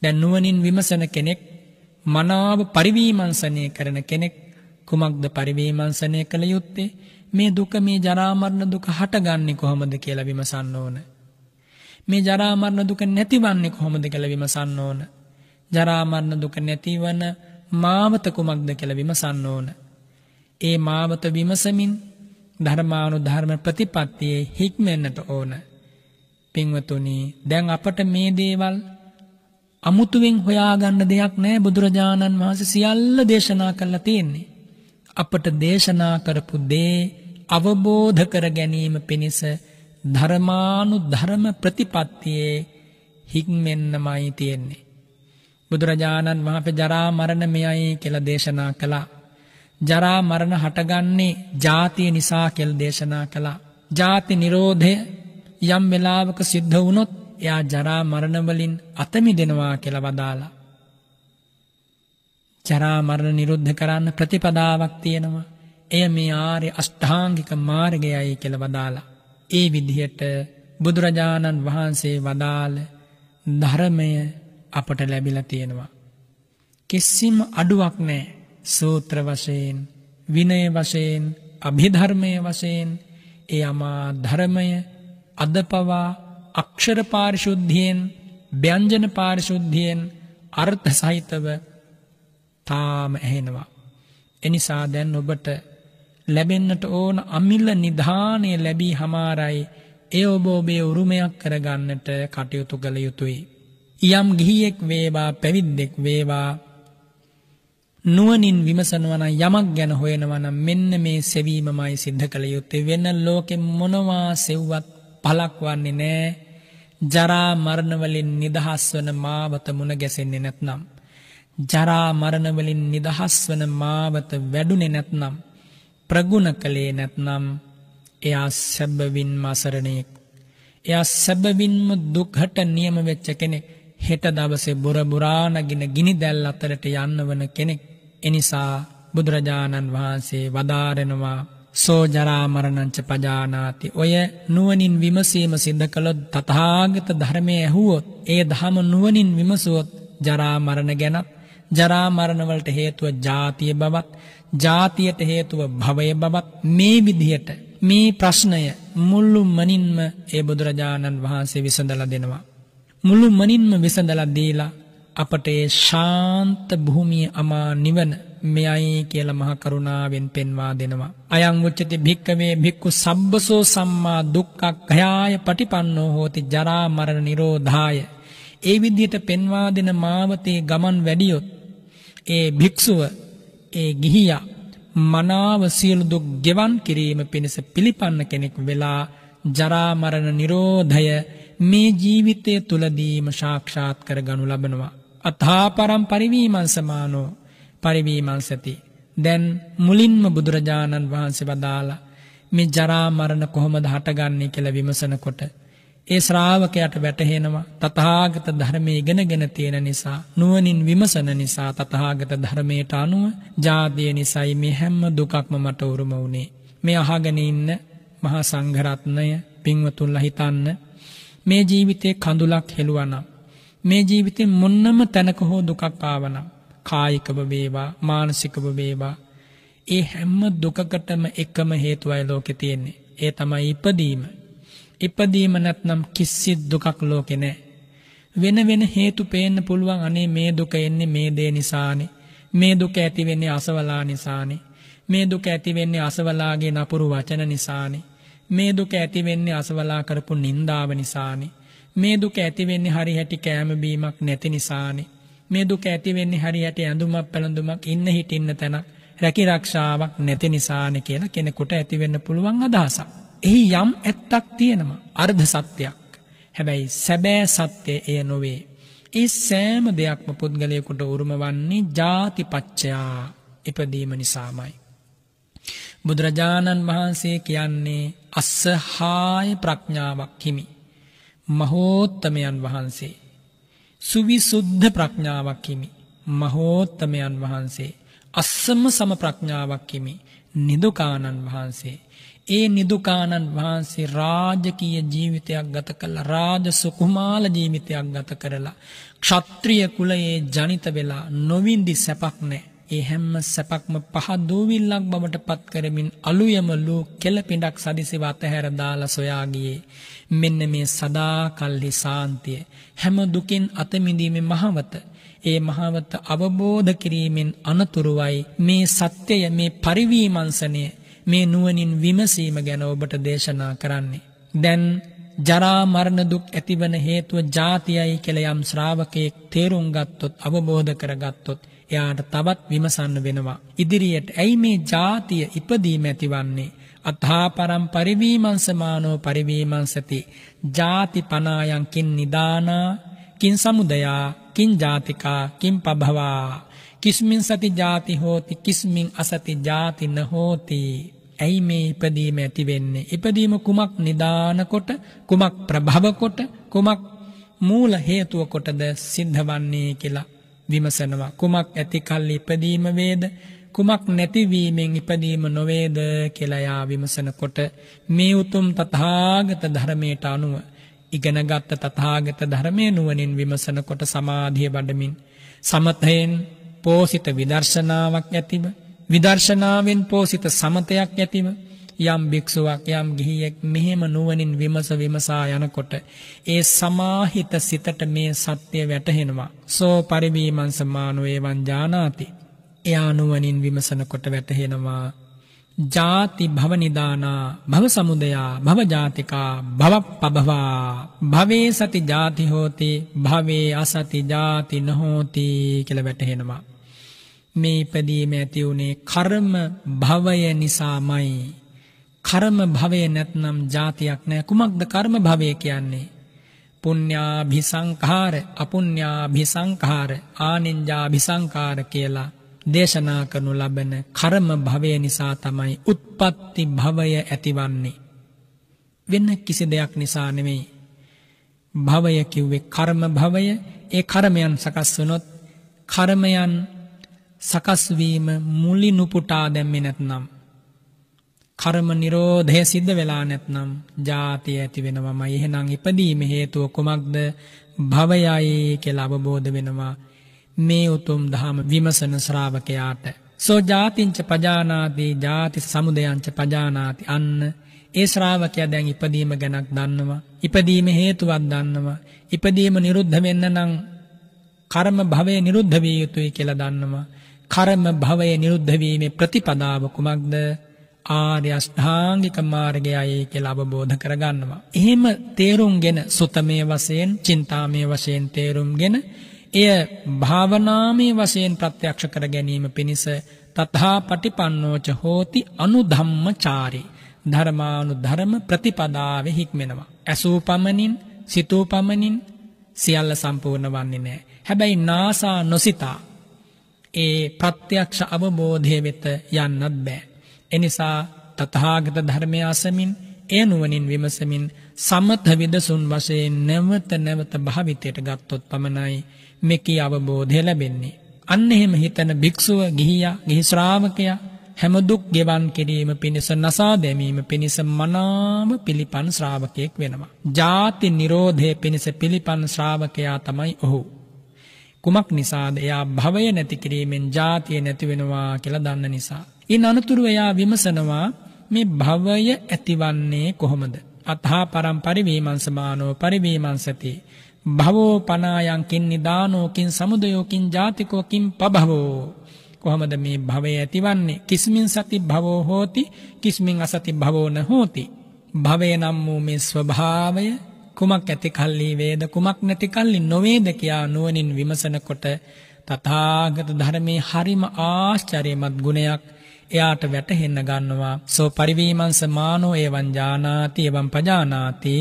දැන් නුවණින් විමසන කෙනෙක් මනාව පරිවීමංසනය කරන කෙනෙක් කුමක්ද පරිවීමංසනය කළ යුත්තේ මේ දුක මේ ජරා මරණ දුක හටගන්නේ කොහොමද කියලා විමසන්න ඕන. මේ ජරා මරණ දුක නැතිවන්නේ කොහොමද කියලා විමසන්න ඕන. ජරාමරණ දුක නැතිවන මාවත කුමක්ද කියලා විමසන්න ඕන. ඒ මාවත විමසමින් ධර්මානු ධර්ම ප්‍රතිපත්තියේ හික්මෙන්න්නට ඕන. පින්වතුනි දැන් අපට මේ දේවල් අමුතුවෙන් හොයාගන්න දෙයක් නෑ බුදුරජාණන් වහන්සේ සියල්ල දේශනා කරලා තියෙන්නේ. අපට දේශනා කරපු දේ අවබෝධ කර ගැනීම පිණිස ධර්මානු ධර්ම ප්‍රතිපත්තියේ හික්මෙන්නමයි තියෙන්නේ. බුදුරජාණන් වහන්සේ ජරා මරණ මෙයයි කියලා දේශනා කළා. ජරා මරණ හටගන්නේ ජාතිය නිසා කියලා දේශනා කළා. ජාති නිරෝධය යම් වෙලාවක සිද්ධ වුණොත් එයා ජරා මරණ වලින් අත මිදෙනවා කියලා වදාලා. ජරා මරණ නිරුද්ධ කරන්න ප්‍රතිපදාවක් තියෙනවා. එය මේ ආර්ය අෂ්ටාංගික මාර්ගයයි කියලා වදාලා. ඒ විදිහට බුදුරජාණන් වහන්සේ වදාළ ධර්මය අපට ලැබිලා තියෙනවා. කිසිම අඩුවක් නෑ සූත්‍ර වශයෙන් විනය වශයෙන් අභිධර්මය වශයෙන් ඒ අමා ධර්මය අදපවා අක්ෂර පාරිශුද්ධියෙන් ව්‍යංජන පාරිශුද්ධියෙන් අර්ථ සහිතව තාම ඇහෙනවා. එනිසා දැන් ඔබට ලැබෙන්නට ඕන අමිල නිධානය ලැබී හමාරයි ඒ ඔබ ඔබේ උරුමයක් කරගන්නට කටයුතු කළ යුතුයි. යම් ගිහියෙක් වේවා පැවිද්දෙක් වේවා නුවනින් විමසනවන යමක් ගැන හොයෙනවන මෙන්න මේ සෙවීමමයි සිද්ධ කළ යුත්තේ වෙන ලෝකෙ මොනවා සෙව්වත් පලක් වන්නේ නෑ ජරා මරණවලින් නිදහස් වන මාවත මුණ ගැසෙන්නේ නැත්නම්. ජරා මරණවලින් නිදහස් වන මාවත වැඩුනේ නැත්නම් ප්‍රගුණ කළේ නැත්නම් එයා සැබවින් මසරණයෙක්. එයා සැබවින්ම දුක්හට නියම වෙච්ච කෙනෙක්. හෙට දවසේ බොරබුරානගෙන ගිනි දැල් අතරට යන්න වන කෙනෙක්. එනිසා බුදුරජාණන් වහන්සේ වදාරෙනවා සෝජරාමරණංච පජානාති ඔය නුවනින් විමසීම සිද්ධ කළොත් තතාගත ධර්මය ඇහුවොත් ඒ දහම නුවනින් විමසුවොත් ජරාමරණ ගැනත් ජරාමරණවලට හේතුව ජාතිය බවත් ජාතියට හේතුව භවය බවත් මේ විදිහට මේ ප්‍රශ්නය මුල්ලු මනින්ම ඒ බුදුරජාණන් වහන්සේ විසඳල දෙනවා. මුළු මනින්ම වෙසඳලා දීලා අපට ශාන්ත භූමිය අමා නිවන මෙයයි කියලා මහා කරුණාවෙන් පෙන්වා දෙනවා. අයං උච්චති භික්කමේ භික්ඛු සබ්බසෝ සම්මා දුක්ඛ ඛයාය පටිපන්නෝ හෝති ජරා මරණ නිරෝධාය. ඒ විදිහට පෙන්වා දෙන මාවතේ ගමන් වැඩියොත් ඒ භික්ෂුව ඒ ගිහියා මනාව සියලු දුක් ගෙවන් කිරීම පිණිස පිළිපන්න කෙනෙක් වෙලා ජරා මරණ නිරෝධය මේ ජීවිතය තුළදීම ශාක්ෂාත් කර ගනු ලබනවා. අත්හාපරම් පරිවීමන්සමානෝ පරිවීමන්සති. දැන් මුලින්ම බුදුරජාණන් වහන්සේ වදාලා මේ ජරාමරණ කොහොමද හටගන්නේ කෙළ විමසනකොට. ඒ ශ්‍රාවකයට වැටහෙනවා තතහාගත ධර්මය ඉගෙනගෙන තියෙන නිසා නුවනින් විමසන නිසා තතහාගත ධර්මයට අනුව ජාතිය නිසයි මේ හැම්ම දුකක්ම මට උරුම වුණේ. මේ අහගෙන ඉන්න මහා සංඝරත්නය පින්වතුන්ලා හිතන්න මේ ජීවිතේ කඳුලක් හෙළුවනම්. මේ ජීවිතේ මොන්නම තැනක හෝ දුකක් ආවනම්. කායිකව වේවා මානසිකව වේවා ඒ හැම දුකකටම එකම හේතුවයි ලෝකෙ තියෙන්නේ ඒ තමයි ඉපදීම ඉපදීම නැත්නම් කිසිත් දුකක් ලෝකෙ නෑ වෙන වෙන හේතු පේන්න පුළුවන් අනේ මේ දුක එන්නේ මේ දේ නිසානේ මේ දුක ඇති වෙන්නේ අසවලා නිසානේ මේ දුක ඇති වෙන්නේ අසවලාගේ නපුරු වචන නිසානේ මේ දුක ඇතිවෙන්නේ අසවලා කරපු නින්දාව නිසානේ. මේ දුක ඇතිවෙන්නේ හරි හැටි කෑමබීමක් නැති නිසානේ. මේ දුක ඇතිවෙන්නේ හරි හැටි ඇඳුමක් පැළඳුමක් ඉන්න හිටින්න තැනක් රැකි රක්ෂාවක් නැති නිසානේ කියලා කෙනෙකුට ඇතිවෙන්න පුළුවන් අදහසක්. එහි යම් ඇත්තක් තියෙනවා. අර්ධ සත්‍යයක්. හැබැයි සැබෑ සත්‍යය එය නොවේ. ඒ සෑම දෙයක්ම පුද්ගලයෙකුට උරුම වන්නේ ಜಾතිපච්චයා ඉපදීම නිසාමයි. බුදුරජාණන් වහන්සේ කියන්නේ අස්සහාය ප්‍රඥාවක් හිමි. මහෝත්තමයන් වහන්සේ. සුවිසුද්ධ ප්‍රඥාවක් හිමි. මහෝත්තමයන් වහන්සේ. අස්සම සම ප්‍රඥාවක් හිමි. නිදුකාණන් වහන්සේ. ඒ නිදුකාණන් වහන්සේ රාජකීය ජීවිතයක් ගත කළා රාජ සුකුමාල ජීවිතයක් ගත කරලා ක්ෂත්‍රිය කුලයේ ජනිත වෙලා නොවින්දි සැපක් නැහැ ඒ හැම්ම සැපක්ම පහ දූවිල්ලක් බවට පත් කරමින් අලුයම ලෝ කෙලපිඩක් සදිසිව අතහැර දාලා සොයා ගියේ මෙන්න මේ සදාකල්හි සාන්තිය හැම දුකින් අත මිදීමේ මහවත ඒ මහවත අවබෝධ කිරීමෙන් අනතුරුවයි මේ සත්‍යය මේ පරිවීමංසනය මේ නුවණින් විමසීම ගැන ඔබට දේශනා කරන්නේ දැන් ජරා මරණ දුක් ඇතිවන හේතුව ජාතියයි කියලා යම් ශ්‍රාවකයෙක් තේරුම් ගත්තොත් අවබෝධ කරගත්තොත් එයාට තවත් විමසන්න වෙනවා. ඉදිරියට ඇයි මේ ජාතිය ඉපදීම ඇතිවන්නේ. අත්හා පරම් පරිවීමංසමානෝ පරිවීමංසති. ජාති පනායංකින් නිදානා කින් සමුදයා කින් ජාතිකා කින් පභවා. කිස්මින් සති ජාති හෝති කිස්මින් අසති ජාති නහෝති. ඇයි මේ ඉපදීම ඇති වෙන්නේ ඉපදීම කුමක් නිදානකොට කුමක් ප්‍රභවකොට කුමක් මූල හේතුව කොටද සිද්ධ වන්නේ කියලා විමසනවා කුමක් ඇති කල් ඉපදීම වේද කුමක් නැතිවීමෙන් ඉපදීම නොවේද කෙලයා විමසනකොට මේ උතුම් තතාගත ධර්මයට අනුව ඉගෙනගත්ත තතාගත ධර්මය නුවනින් විමසනකොට සමාධිය බඩමින් සමතයෙන් පෝසිත විදර්ශනාවක් ඇතිව විදර්ශනාවෙන් පෝසිත සමතයක් ඇතිව යම් භික්ෂුවක් යම් ගිහියෙක් මෙහෙම නුවණින් විමස විමසා යනකොට ඒ සමාහිත සිතට මේ සත්‍ය වැටහෙනවා සෝ පරිවීමං සමානෝ එවං ජානාති එයා නුවණින් විමසනකොට වැටහෙනවා ජාති භව නිදානා භව සමුදයා භව ජාතිකා භව පභවා භවේ සති ජාති හෝති භවේ අසති ජාති නොහෝති කියලා වැටහෙනවා මේ ඉදීම ඇති උනේ කර්ම භවය නිසාමයි කර්ම භවය නැත්නම් જાතියක් නැහැ. කුමක්ද කර්ම භවය කියන්නේ? පුඤ්ඤාභිසංඛාර, අපුඤ්ඤාභිසංඛාර, ආනිඤ්ඤාභිසංඛාර කියලා දේශනා කරනු ලබන කර්ම භවය නිසා තමයි උත්පත්ති භවය ඇතිවන්නේ. වෙන කිසි දෙයක් නිසා නෙමෙයි. භවය කිව්වේ කර්ම භවය. ඒ කර්මයන් සකස් වුනොත් කර්මයන් සකස් වීම මුලිනුපුටා දැම්මේ නැත්නම් කර්ම නිරෝධය සිද්ධ වෙලා නැත්නම් ජාතිය ඇති වෙනවමයි. එහෙනම් ඉපදීම හේතුව කුමක්ද? භවයයි කියලා අවබෝධ වෙනවා. මේ උතුම් ධහම විමසන ශ්‍රාවකයාට. සෝ ජාතිංච පජානාති ජාති සමුදයංච පජානාති අන්න ඒ ශ්‍රාවකයා දැන් ඉපදීම ගැනක් දන්නවා. ඉපදීම හේතුවක් දන්නවා. ඉපදීම නිරුද්ධ වෙන්න නම් කර්ම භවය නිරුද්ධ විය යුතුයි කියලා දන්නවා. කර්ම භවය නිරුද්ධ වීමේ ප්‍රතිපදාව කුමක්ද? ආර්යෂ්ඨාංගික මාර්ගයයි කියලා අවබෝධ කරගන්නවා. එහෙම තේරුම්ගෙන සුතමය වශයෙන්, චින්තාමය වශයෙන් තේරුම්ගෙන එය භාවනාමය වශයෙන් ප්‍රත්‍යක්ෂ කර ගැනීම පිණිස තථා පටිපන්නෝච හෝති අනුධම්මචාරී ධර්මානුධර්ම ප්‍රතිපදාවේ හික්මෙනවා. ඇසූ පමණින්, සිතූ පමණින් සියල්ල සම්පූර්ණ වන්නේ නැහැ. හැබැයි නාසා නොසිතා ඒ ප්‍රත්‍යක්ෂ අවබෝධය වෙත යන්නත් බෑ. එනිසා තතහාගත ධර්මය අසමින් ඒ නුවනින් විමසමින් සමත විදසුන් වශයෙන් නැවත නැවත භාවිතයට ගත්තොත් පමණයි මෙකී අවබෝධය ලැබෙන්නේ. අන්න එහෙම හිතන භික්ෂුව ගිහියා ගිහි ශ්‍රාවකයා හැමදුක් ගෙවන් කිරීම පිණිස නසා දැමීම පිණිස මනාම පිළිපන් ශ්‍රාවකයෙක් වෙනවා. ජාති නිරෝධය පිණිස පිළිපන් ශ්‍රාවකයා තමයි ඔහු. කුමක් නිසාද එයා භවය නැති කිරීමෙන් ජාතිය නැතිවෙනවා කියලා දන්න නිසා. ඉන් අනතුරු එයා විමසනවා මේ භවය ඇතිවන්නේ කොහොමද? අතහා පරම්පරි වීමංසමානෝ පරිවීමංසති. භවෝ පනායන් කින් නිදානෝ කින් සමුදයෝ කින් ජාතිකෝ කින් පබවෝ. කොහොමද මේ භවය ඇතිවන්නේ? කිස්මින් සති භවෝ හෝති, කිස්මින් අසති භවෝ න හෝති. භවය නම් වූ මේ ස්වභාවය කුමක් ඇති කල්ලි වේද කුමක් නැති කල්ලි නොවේද කියා නුවණින් විමසනකොට තථාගත ධර්මයේ හරිම ආශ්චර්යමත් ගුණයක් එයාට වැටහෙන්න ගන්නවා සෝ පරිවීමංස මානෝ ඒවන් ජානාති එවම් පජානාති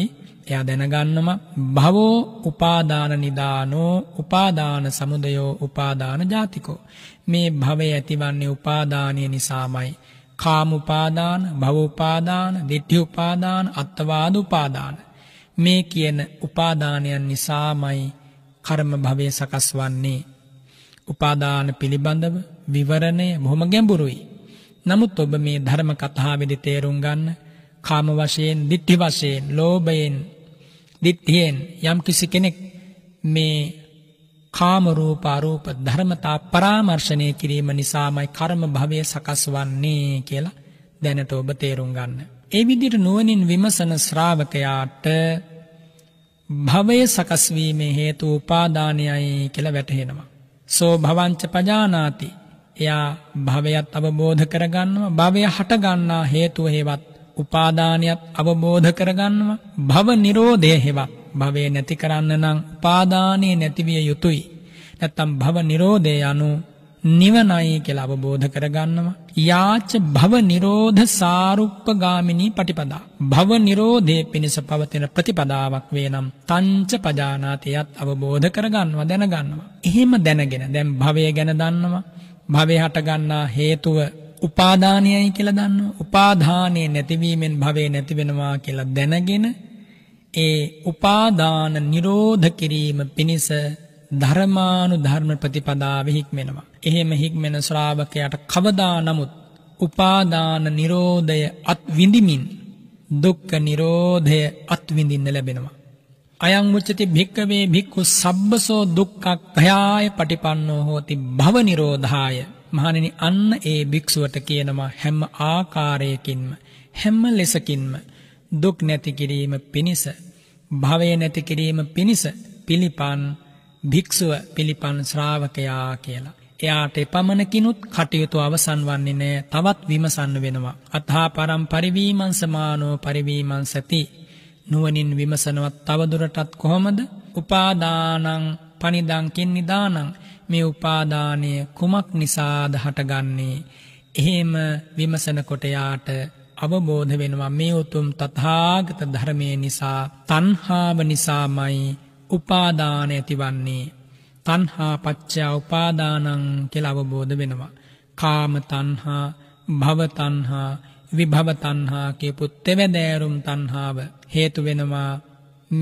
එයා දැනගන්නම භවෝ උපාදාන නිදානෝ උපාදාන සමුදයෝ උපාදාන ජාතිකෝ මේ භවය ඇතිවන්නේ උපාදානය නිසාමයි කාම උපාදාන භව උපාදාන දිට්ඨි උපාදාන අත්වාද උපාදාන මේ කියන උපාදානයන් නිසාමයි කර්ම භවය සකස් වන්නේ උපාදාන පිළිබඳව විවරණය බොහොම ගැඹුරුයි නමුත් ඔබ මේ ධර්ම කතාවෙදි තේරුම් ගන්න කාම වශයෙන්, ditthi වශයෙන්, ලෝභයෙන්, ditthියෙන් යම් කිසි කෙනෙක් මේ කාම රූප අරූප ධර්මතා පරාමර්ශණය කිරීම නිසාමයි කර්ම භවය සකස් වන්නේ කියලා දැනට ඔබ තේරුම් ගන්න. ඒ විදිහට නුවණින් විමසන ශ්‍රාවකයාට භවය සකස් වීමේ හේතු උපාදානයයි කියලා වැටහෙනවා. සෝ භවංච පජානාති එයා භවයත් අවබෝධ කරගන්නවා භවය හටගන්නා හේතුව හේවත් උපාදානියත් අවබෝධ කරගන්නවා භව නිරෝධය හේවත් භවය නැති කරන්න නම් උපාදානිය නැතිවිය යුතුයි නැත්තම් භව නිරෝධය anu නිවනයි කියලා අවබෝධ කරගන්නවා යාච භව නිරෝධ සාරුප්පගාමිනී පටිපදා භව නිරෝධේ පිණිස පවතින ප්‍රතිපදාවක් වේනම් තංච පජානාතියත් අවබෝධ කරගන්නවා දැනගන්නවා එහෙම දැනගෙන දැන් භවය ගැන දන්නවා භවේ හට ගන්නා හේතුව උපාදානයයි කියලා දන්නවා. උපාදානයේ නැතිවීමෙන් භවේ නැති වෙනවා කියලා දැනගෙන ඒ උපාදාන නිරෝධ කිරීම පිණිස ධර්මානුධර්ම ප්‍රතිපදාව හික්මෙනවා. එහෙම හික්මෙන ශ්‍රාවකයාට කවදා නමුත් උපාදාන නිරෝධය අත්විඳිමින් දුක්ඛ නිරෝධය අත්විඳින්න ලැබෙනවා. අයං උච්චති භික්කවේ භික්ඛු සබ්බසෝ දුක්ඛක්ඛයාය පටිපන්නෝ හෝති භව නිරෝධාය මහණෙනි අන්න ඒ භික්ෂුවට කියනවා හැම ආකාරයකින්ම හැම ලෙසකින්ම දුක් නැති කිරීම පිණිස භවය නැති කිරීම පිණිස පිළිපන් භික්ෂුව පිළිපන් ශ්‍රාවකයා කියලා. එයාට එපමණකිනුත් කටයුතු අවසන් වන්නේ නැහැ. තවත් විමසන්න වෙනවා. අතහා පරම් පරිවීමං සමානෝ පරිවීමං සති නුවනින් විමසනවත් තවදුරටත් කොහොමද උපාදානං පනිදංකින් නිදානං මේ උපාදානය කුමක් නිසාද හටගන්නේ. එහෙම විමසනකොටයාට අවබෝධ වෙනවා මේ උතුම් තතාගත ධර්මය නිසා තන්හාාව නිසාමයි උපාදාන ඇතිවන්නේ. තන්හා පච්චා උපාදානං කෙල අවබෝධ වෙනවා. කාම තන්හා භවතන්හා විභවතන්හා කියපුත් තෙවදෑරුම් තන්හාාව හේතුවෙනවා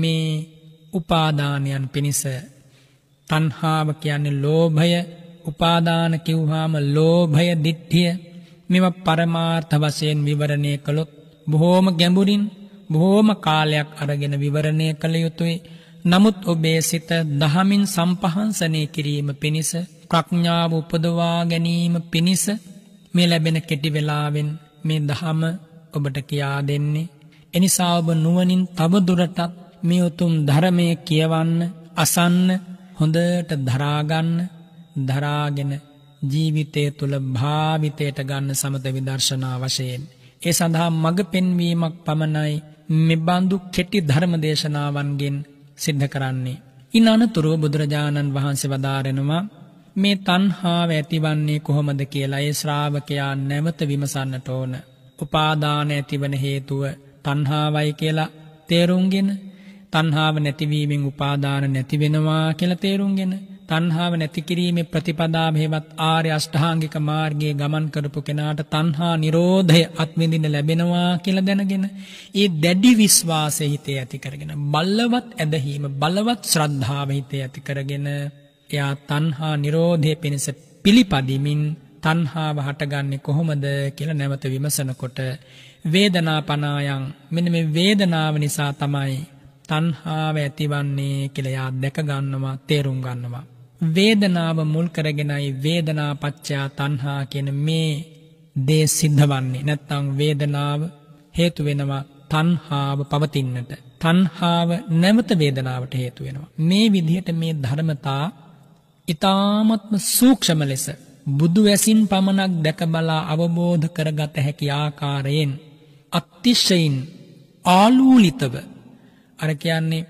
මේ උපාධානයන් පිණිස තන්හාාව කියන්නේ ලෝභය උපාධාන කිව්හාම ලෝභය දිට්ඨිය මෙම පරමාර්ථ වසයෙන් විවරණය කළොත් බොහෝම ගැඹුරින් බොහෝම කාලයක් අරගෙන විවරණය කළ යුතුයි නමුත් ඔබේ සිත දහමින් සම්පහන්සනය කිරීම පිණිස ප්‍රඥාව උපදවා ගැනීම පිණිස මේ ලැබෙන කෙටි වෙලාවෙන් මේ දහම ඔබට කියා දෙන්නේ එනිසා ඔබ නුවණින් තව දුරටත් මේ උතුම් ධර්මය කියවන්න, අසන්න, හොඳට දරාගන්න, දරාගෙන ජීවිතය තුළ භාවිතයට ගන්න සමත විදර්ශනා වශයෙන් ඒ සඳහා මඟ පෙන්වීමක් පමණයි මෙබඳු කෙටි ධර්ම දේශනාවන්ගෙන් සිද්ධ කරන්නේ. ඉන් අනතුරුව බුදුරජාණන් වහන්සේ වදාරෙනවා මේ තන්හාාව ඇතිවන්නේ කොහොමද කියලා ඒ ශ්‍රාවකයා නැවත විමසන්නට ඕන. උපාදාන ඇතිවන හේතුව තන්හාවයි කියලා තේරුන්ගෙන තන්හාාව නැතිවීමෙන් උපාදාන නැතිවෙනවා කියල තේරුන්ගෙන තන්හාාව නැතිකිරීමේ ප්‍රතිපදාභේවත් ආර්ය අෂ්ඨාංගික මාර්ගයේ ගමන් කරපු කෙනාට තන්හා නිරෝධය අත්විඳින්න ලැබෙනවා කියල දැනගෙන ඒ දැඩි විශ්වාසය හිතේ ඇති කරගෙන බල්ලවත් ඇදහීම බලවත් ශ්‍රද්ධාව හිතේ ඇති කරගෙන එයා තන්හා නිරෝධය පිණිස පිළිපදිමින් තන්හාාව හටගන්නේ කොහොමද කියල නැවත විමසනකොට වේදනා පනායං මෙන මේ වේදනාව නිසා තමයි තන්හාාව ඇතිවන්නේ කෙළයා දැකගන්නවා තේරුම් ගන්නවා. වේදනාව මුල් කරගෙනයි වේදනාපච්චා තන්හා කියන මේ දේ සිද්ධ වන්නේ නැත්තං වේදනාව හේතුවෙනවා තන්හාාව පවතින්නට. තන්හාාව නැමත වේදනාවට හේතුවෙනවා. මේ විදිහට මේ ධර්මතා ඉතාමත්ම සූක්ෂම ලෙස බුදු වැසින් පමණක් දැකබලා අවබෝධ කරගත හැකි ආකාරයෙන් අත්තිශයින් ආලූලිතව අර කියන්නේ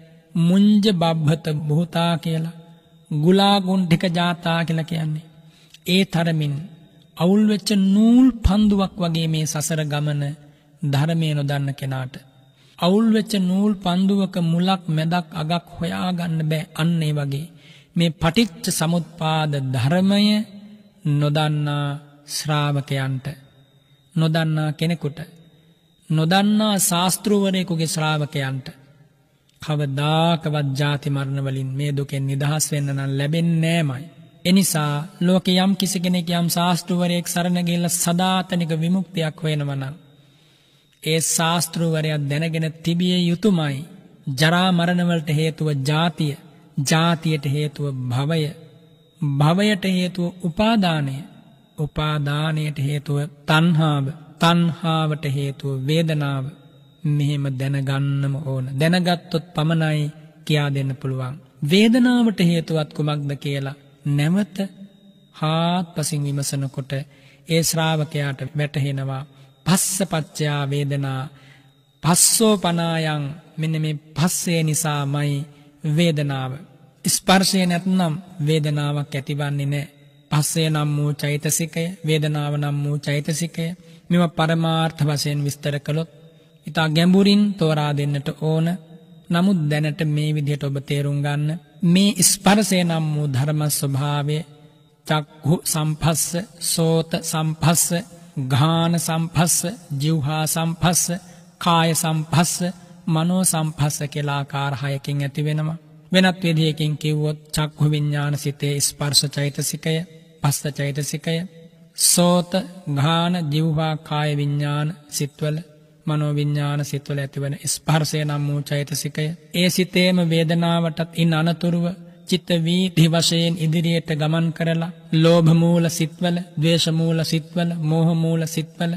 මුංජ බබ්හත බොහතා කියලා ගුලාගුන් ටික ජාතා කියලා කියන්නේ. ඒ තරමින් අවුල්වෙච්ච නූල් පන්දුවක් වගේ මේ සසර ගමන ධර්මය නොදන්න කෙනාට. අවුල්වෙච්ච නූල් පන්දුවක මුලක් මැදක් අගක් හොයාගන්න බෑ අන්නේ වගේ. මේ පටිච්ච සමුත්පාද ධර්මය නොදන්නා ශ්‍රාවකයන්ට නොදන්නා කෙනෙකුට නොදන්නා ශාස්තෘුවරයෙකුගේ ශ්‍රාවකයන්ට කවදාකවත් ජාතිමරණවලින් මේ දුකෙන් නිදහස් වෙන්න නම් ලැබෙන් නෑමයි. එනිසා ලෝක යම් කිසි කෙනෙක් යම් ශාස්තෘුවරයෙක් සරණගේල්ල සදාතනික විමුක්තියක් වෙනවනම්. ඒ ශාස්තෘුවරයක් දැනගෙන තිබිය යුතුමයි ජරාමරණවලට හේතුව ජාතිය ජාතියට හේතුව භවය භවයට හේතුව උපාදානය උපාදානයට හේතුව තන්හාාව තන්හාාවට හේතුව වේදනාව මෙහෙම දැනගන්නම ඕන. දැනගත්තොත් පමණයි කියා දෙන්න පුළුවන්. වේදනාවට හේතුවත් කුමක්ද කියලා නැවත හාත් පසින් විමසනකොට ඒ ශ්‍රාවකයාට වැටහෙනවා. පස්ස පච්චයා වේදනා පස්සෝ පනායන් මෙන්න මේ පස්සේ නිසා මයි වේදනාව. ස්පර්ශය නැත්නම් වේදනාවක් ඇතිවන්නේ නෑ. පස්සේ නම් වූ චෛතසිකය වේදනාව නම් වූ චෛතසිකය මෙම පරමාර්ථ වසයෙන් විස්තර කළොත් ඉතා ගැඹුරින් තෝරා දෙන්නට ඕන නමුත් දැනට මේ විදිහට ඔබ තේරුම් ගන්න මේ ස්පරසේ නම් වූ ධර්ම ස්වභාවය චක්හු සම්පස්ස සෝත සම්පස්ස ගාන සම්පස්ස ජිව්හා සම්පස්ස කාය සම්පස්ස මනෝ සම්පස්ස කෙලාකාරහයකින් ඇතිවෙනවා. වෙනත් විදිහකින් කිව්වොත් චක්හු විඤ්ඥාන සිතේ ස්පර්ශ චෛතසිකය පස්ස චෛතසිකය සෝත ගාන ජිව්වා කාය විඤ්ඥාන සිත්වල මනෝවිඤ්ඥාන සිත්වල ඇතිවන ස්පර්සය නම් වූ චෛතසිකය. ඒ සිතේම වේදනාවටත් ඉන් අනතුරුව චිත්ත වීති වශයෙන් ඉදිරියට ගමන් කරලා ලෝභමූල සිත්වල දවේශමූල සිත්වල මෝහමූල සිත්වල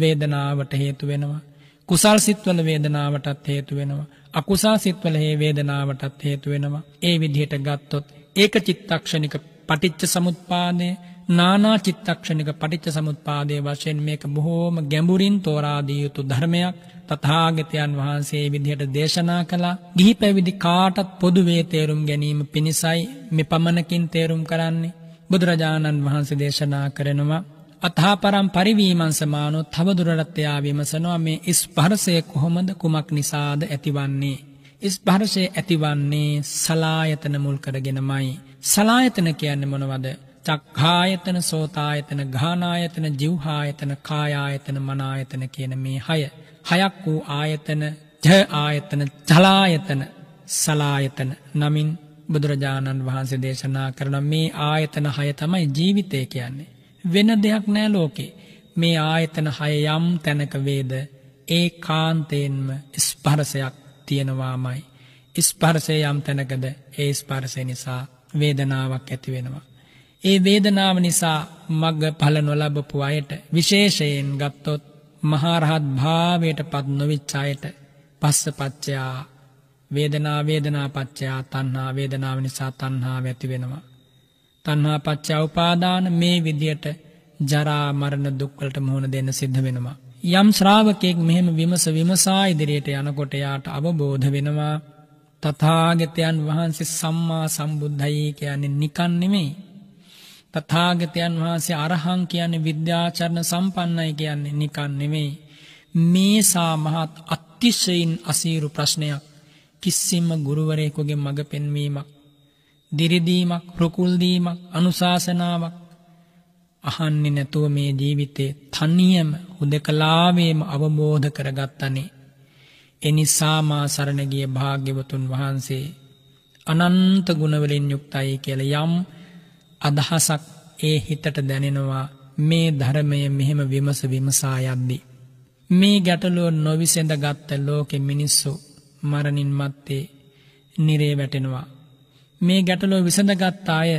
වේදනාවට හේතු වෙනවා. කුසල් සිත්වල වේදනාවටත් හේතු වෙනවා. අකුසා සිත්වල හේ වේදනාවටත් හේතු වෙනවා. ඒ විදිහට ගත්තොත් ඒක චිත්තක්ෂණික පටිච්ච සමුත්පාදය නානා චිත්තක්ෂණික පටිච්ච සමුත්පාදයේ වශයෙන් මේක බොහෝම ගැඹුරින් තෝරා දිය යුතු ධර්මයක් තථාගතයන් වහන්සේ විදිහට දේශනා කළා. ගිහි පැවිදි කාටත් පොදුවේ තේරුම් ගැනීම පිණිසයි මෙපමණකින් තේරුම් කරන්නේ. බුදුරජාණන් වහන්සේ දේශනා කරනවා අතහාපරම් පරිවීමංසමානෝ තවදුරටත් එයා විමසනවා මේ ස්පර්ශය කොහොමද කුමක් නිසාද ඇතිවන්නේ ස්පර්ශය ඇතිවන්නේ සලායතන මුල් කරගෙනමයි සලායතන කියන්නේ මොනවද චක්ඛායතන සෝතායතන ගානායතන ජිව්හායතන කායායතන මනායතන කියන මේ හය හයක් වූ ආයතන ජ ආයතන ජලායතන සලායතන නමින් බුදුරජාණන් වහන්සේ දේශනා කරන මේ ආයතන හය තමයි ජීවිතය කියන්නේ වෙන දෙයක් නෑ ලෝකේ මේ ආයතන හය යම් තැනක වේද ඒ කාන්තයෙන්ම ස්පර්ශයක් තියෙනවාමයි ස්පර්ශය යම් තැනකද ඒ ස්පර්ශය නිසා වේදනාවක් ඇති වෙනවා ඒ වේදනාව නිසා මග්ග පල නොලබපු අයට විශේෂයෙන් ගත්තොත් මහාරහත් භාවයට පත් නොවිච්චායට පස්සපච්චයා වේදනා වේදනා පච්චයා තණ්හා වේදනාව නිසා තණ්හා ඇති වෙනවා. තණ්හා පච්චා උපාදාන මේ විදියට ජරා මරණ දුක් වලට මුහුණ දෙන්න සිද්ධ වෙනවා. යම් ශ්‍රාවකෙක් මෙහෙම විමස විමසා ඉදිරියට යනකොට යාට අවබෝධ වෙනවා තථාගතයන් වහන්සේ සම්මා සම්බුද්ධයි කියන්නේ නිකන් නෙමෙයි තථාගතයන් වහන්සේ අරහං කියන්නේ විද්‍යාචරණ සම්පන්නයි කියන්නේ නිකන් නෙමෙයි. මේ සාමහත් අතිශයින් අසීරු ප්‍රශ්නයක්. කිසිම ගුරුවරයෙකුගේ මඟ පෙන්වීමක්, දිරිදීමක්, ප්‍රකුල් දීමක්, අනුශාසනාවක් අහන්නේ නැතුව මේ ජීවිතේ තනියම හුදකලාවේම අවබෝධ කරගත්තනේ. එනිසා මා සරණ ගිය භාග්‍යවතුන් වහන්සේ අනන්ත ගුණවලින් යුක්තයි කියලා යම් අදහසක් ඒ හිතට දැනෙනවා මේ ධරමය මෙහෙම විමස විමසායද්දි. මේ ගැටලුව නොවිසඳ ගත්ත ලෝකෙ මිනිස්සු මරණින් මත්තේ නිරේ වැටෙනවා. මේ ගැටලෝ විසඳගත් අය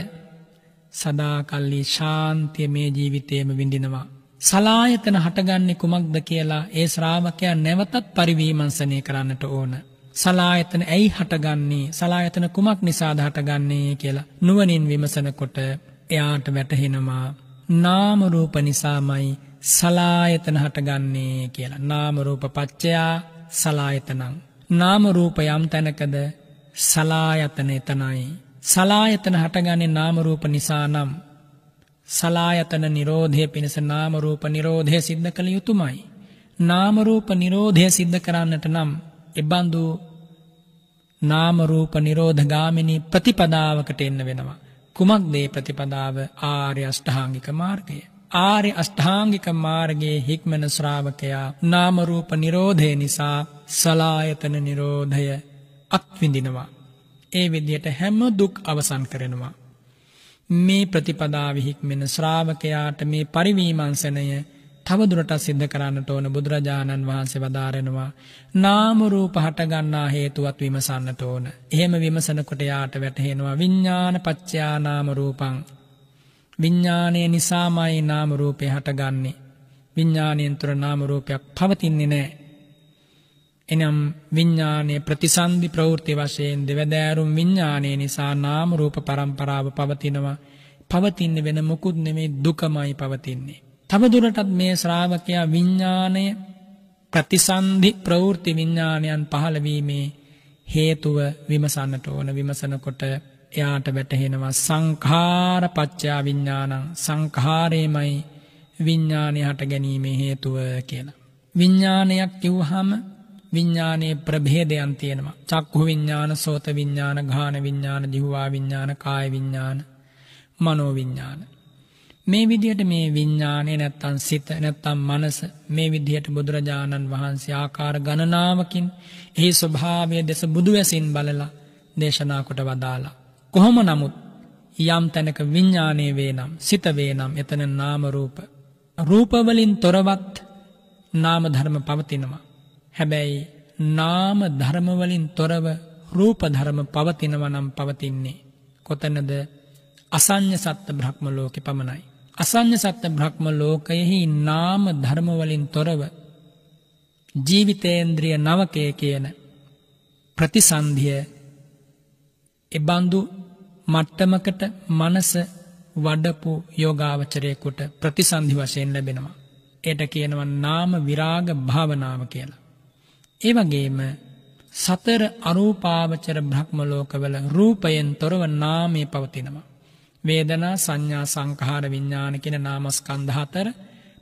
සදාකල්ලි ශාන්තිය මේ ජීවිතයම විඳිනවා. සලායතන හටගන්නේ කුමක්ද කියලා ඒ ශ්‍රාවකයා නැවතත් පරිවීමංසනය කරන්නට ඕන. සලායතන ඇයි හටගන්නේ සලායතන කුමක් නිසාද හටගන්නේ කියලා නුවනින් විමසනකොට එයාට වැටහෙනවා නාමරූප නිසාමයි සලායතන හටගන්නේ කියලා නාමරූප පච්චයා සලායතනං. නාමරූප යම් තැනකද සලායතන එතනයි. සලායතන හටගන්නේ නාමරූප නිසා නම් සලායතන නිරෝධය පිණිස නාමරූප නිරෝධය සිද්ධ කළ යුතුමයි. නාමරූප නිරෝධය සිද්ධ කරන්නට නම් එබන්දු නාමරූප නිරෝධගාමිනි ප්‍රතිපදාවකට එන්න වෙනවා. කුමක් දේ ප්‍රතිපදාව ආර්ය අෂ්ඨාංගික මාර්ගය. ආර්ය අෂ්ඨාංගික මාර්ගයේ හික්මන ශ්‍රාවකයා නාමරූප නිරෝධය නිසා සලායතන නිරෝධය අත්විඳිනවා. ඒ විදියට හැම දුක් අවසන් කරනවා. මේ ප්‍රතිපදාව හික්මෙන ශ්‍රාවකයාට මේ පරිවීමංසනය තවදුරටත් සිද්ධ කරන්නට ඕන බුදුරජාණන් වහන්සේ වදාරෙනවා නාම රූප හට ගන්නා හේතුවත් විමසන්නට ඕන. එහෙම විමසනකොට යාට වැටහෙනවා විඥාන පත්‍යා නාම රූපං. විඥානයේ නිසාමයි නාම රූපේ හටගන්නේ. විඥාණයෙන් තුර නාම රූපයක් පවතින්නේ නැහැ. එනම් විඤ්ඥානයේ ප්‍රතිසන්ධි ප්‍රවෘති වශයෙන් දෙවදෑරුම් විඤ්ඥානය නිසා නාම රූප පරම්පරාව පවතිනවා පවතින්න වෙන මුකුත් නෙමේ දුකමයි පවතින්නේ. තවදුරටත් මේ ශ්‍රාවකයා විඤ්ඥානය ප්‍රතිසන්ධි ප්‍රවෘති විඤ්ඥානයන් පහළවීමේ හේතුව විමසන්නට ඕන විමසනකොට එයාට වැටහෙනවා සංකාර පච්චා විඤ්ඥානං සංකාරයමයි විඤ්ඥානය හට ගැනීමේ හේතුව කියලා. විඤ්ඥානයක් කිව්හම විඤ්ඥානයේ ප්‍රභේදයන් තියෙනවා චක්හු විඤ්ඥාන සෝත විඤ්ඥාන ගාන විඤ්ඥාන ජිහවා විඤ්ඥාන කාය විඤ්ඥාන මනෝවිඤ්ඥාන මේ විදිහට මේ විඤ්ඥානය නැත්තන් සිත නැත්තම් මනස මේ විදිහට බුදුරජාණන් වහන්සේ ආකාර ගණනාවකින් ඒ ස්වභාවය දෙස බුදුවැසින් බලලා දේශනාකොට වදාලා. කොහොම නමුත් යම් තැනක විඤ්ඥානය වේ නම් සිතවේ නම් එතන නාමරූප. රූපවලින් තොරවත් නාම ධර්ම පවතිනවා. හැබැයි නාම ධර්මවලින් තොරව රූපධර්ම පවතිනවනම් පවතින්නේ. කොතනද අසං්‍ය සත්ත බ්‍රහ්ම ලෝකෙ පමණයි. අසං්‍ය සත්‍ය බ්‍රහ්ම ලෝකයෙහි නාම ධර්මවලින් තොරව ජීවිතේන්ද්‍රිය නවකය කියන ප්‍රතිසන්ධිය එබඳු මට්ටමකට මනස වඩපු යෝගාවචරයකුට ප්‍රතිසන්ධි වශයෙන් ලැබෙනවා. එයට කියනව නාම විරාග භාවනාව කියලා. ඒ වගේම සතර අරූපාවචර බ්‍රහ්ම ලෝකවල රූපයෙන් තොරව නාමය පවතිනවා. වේදනා සංඥා සංඛාර විඤ්ඥාන කෙන නාමස්කන්ධහතර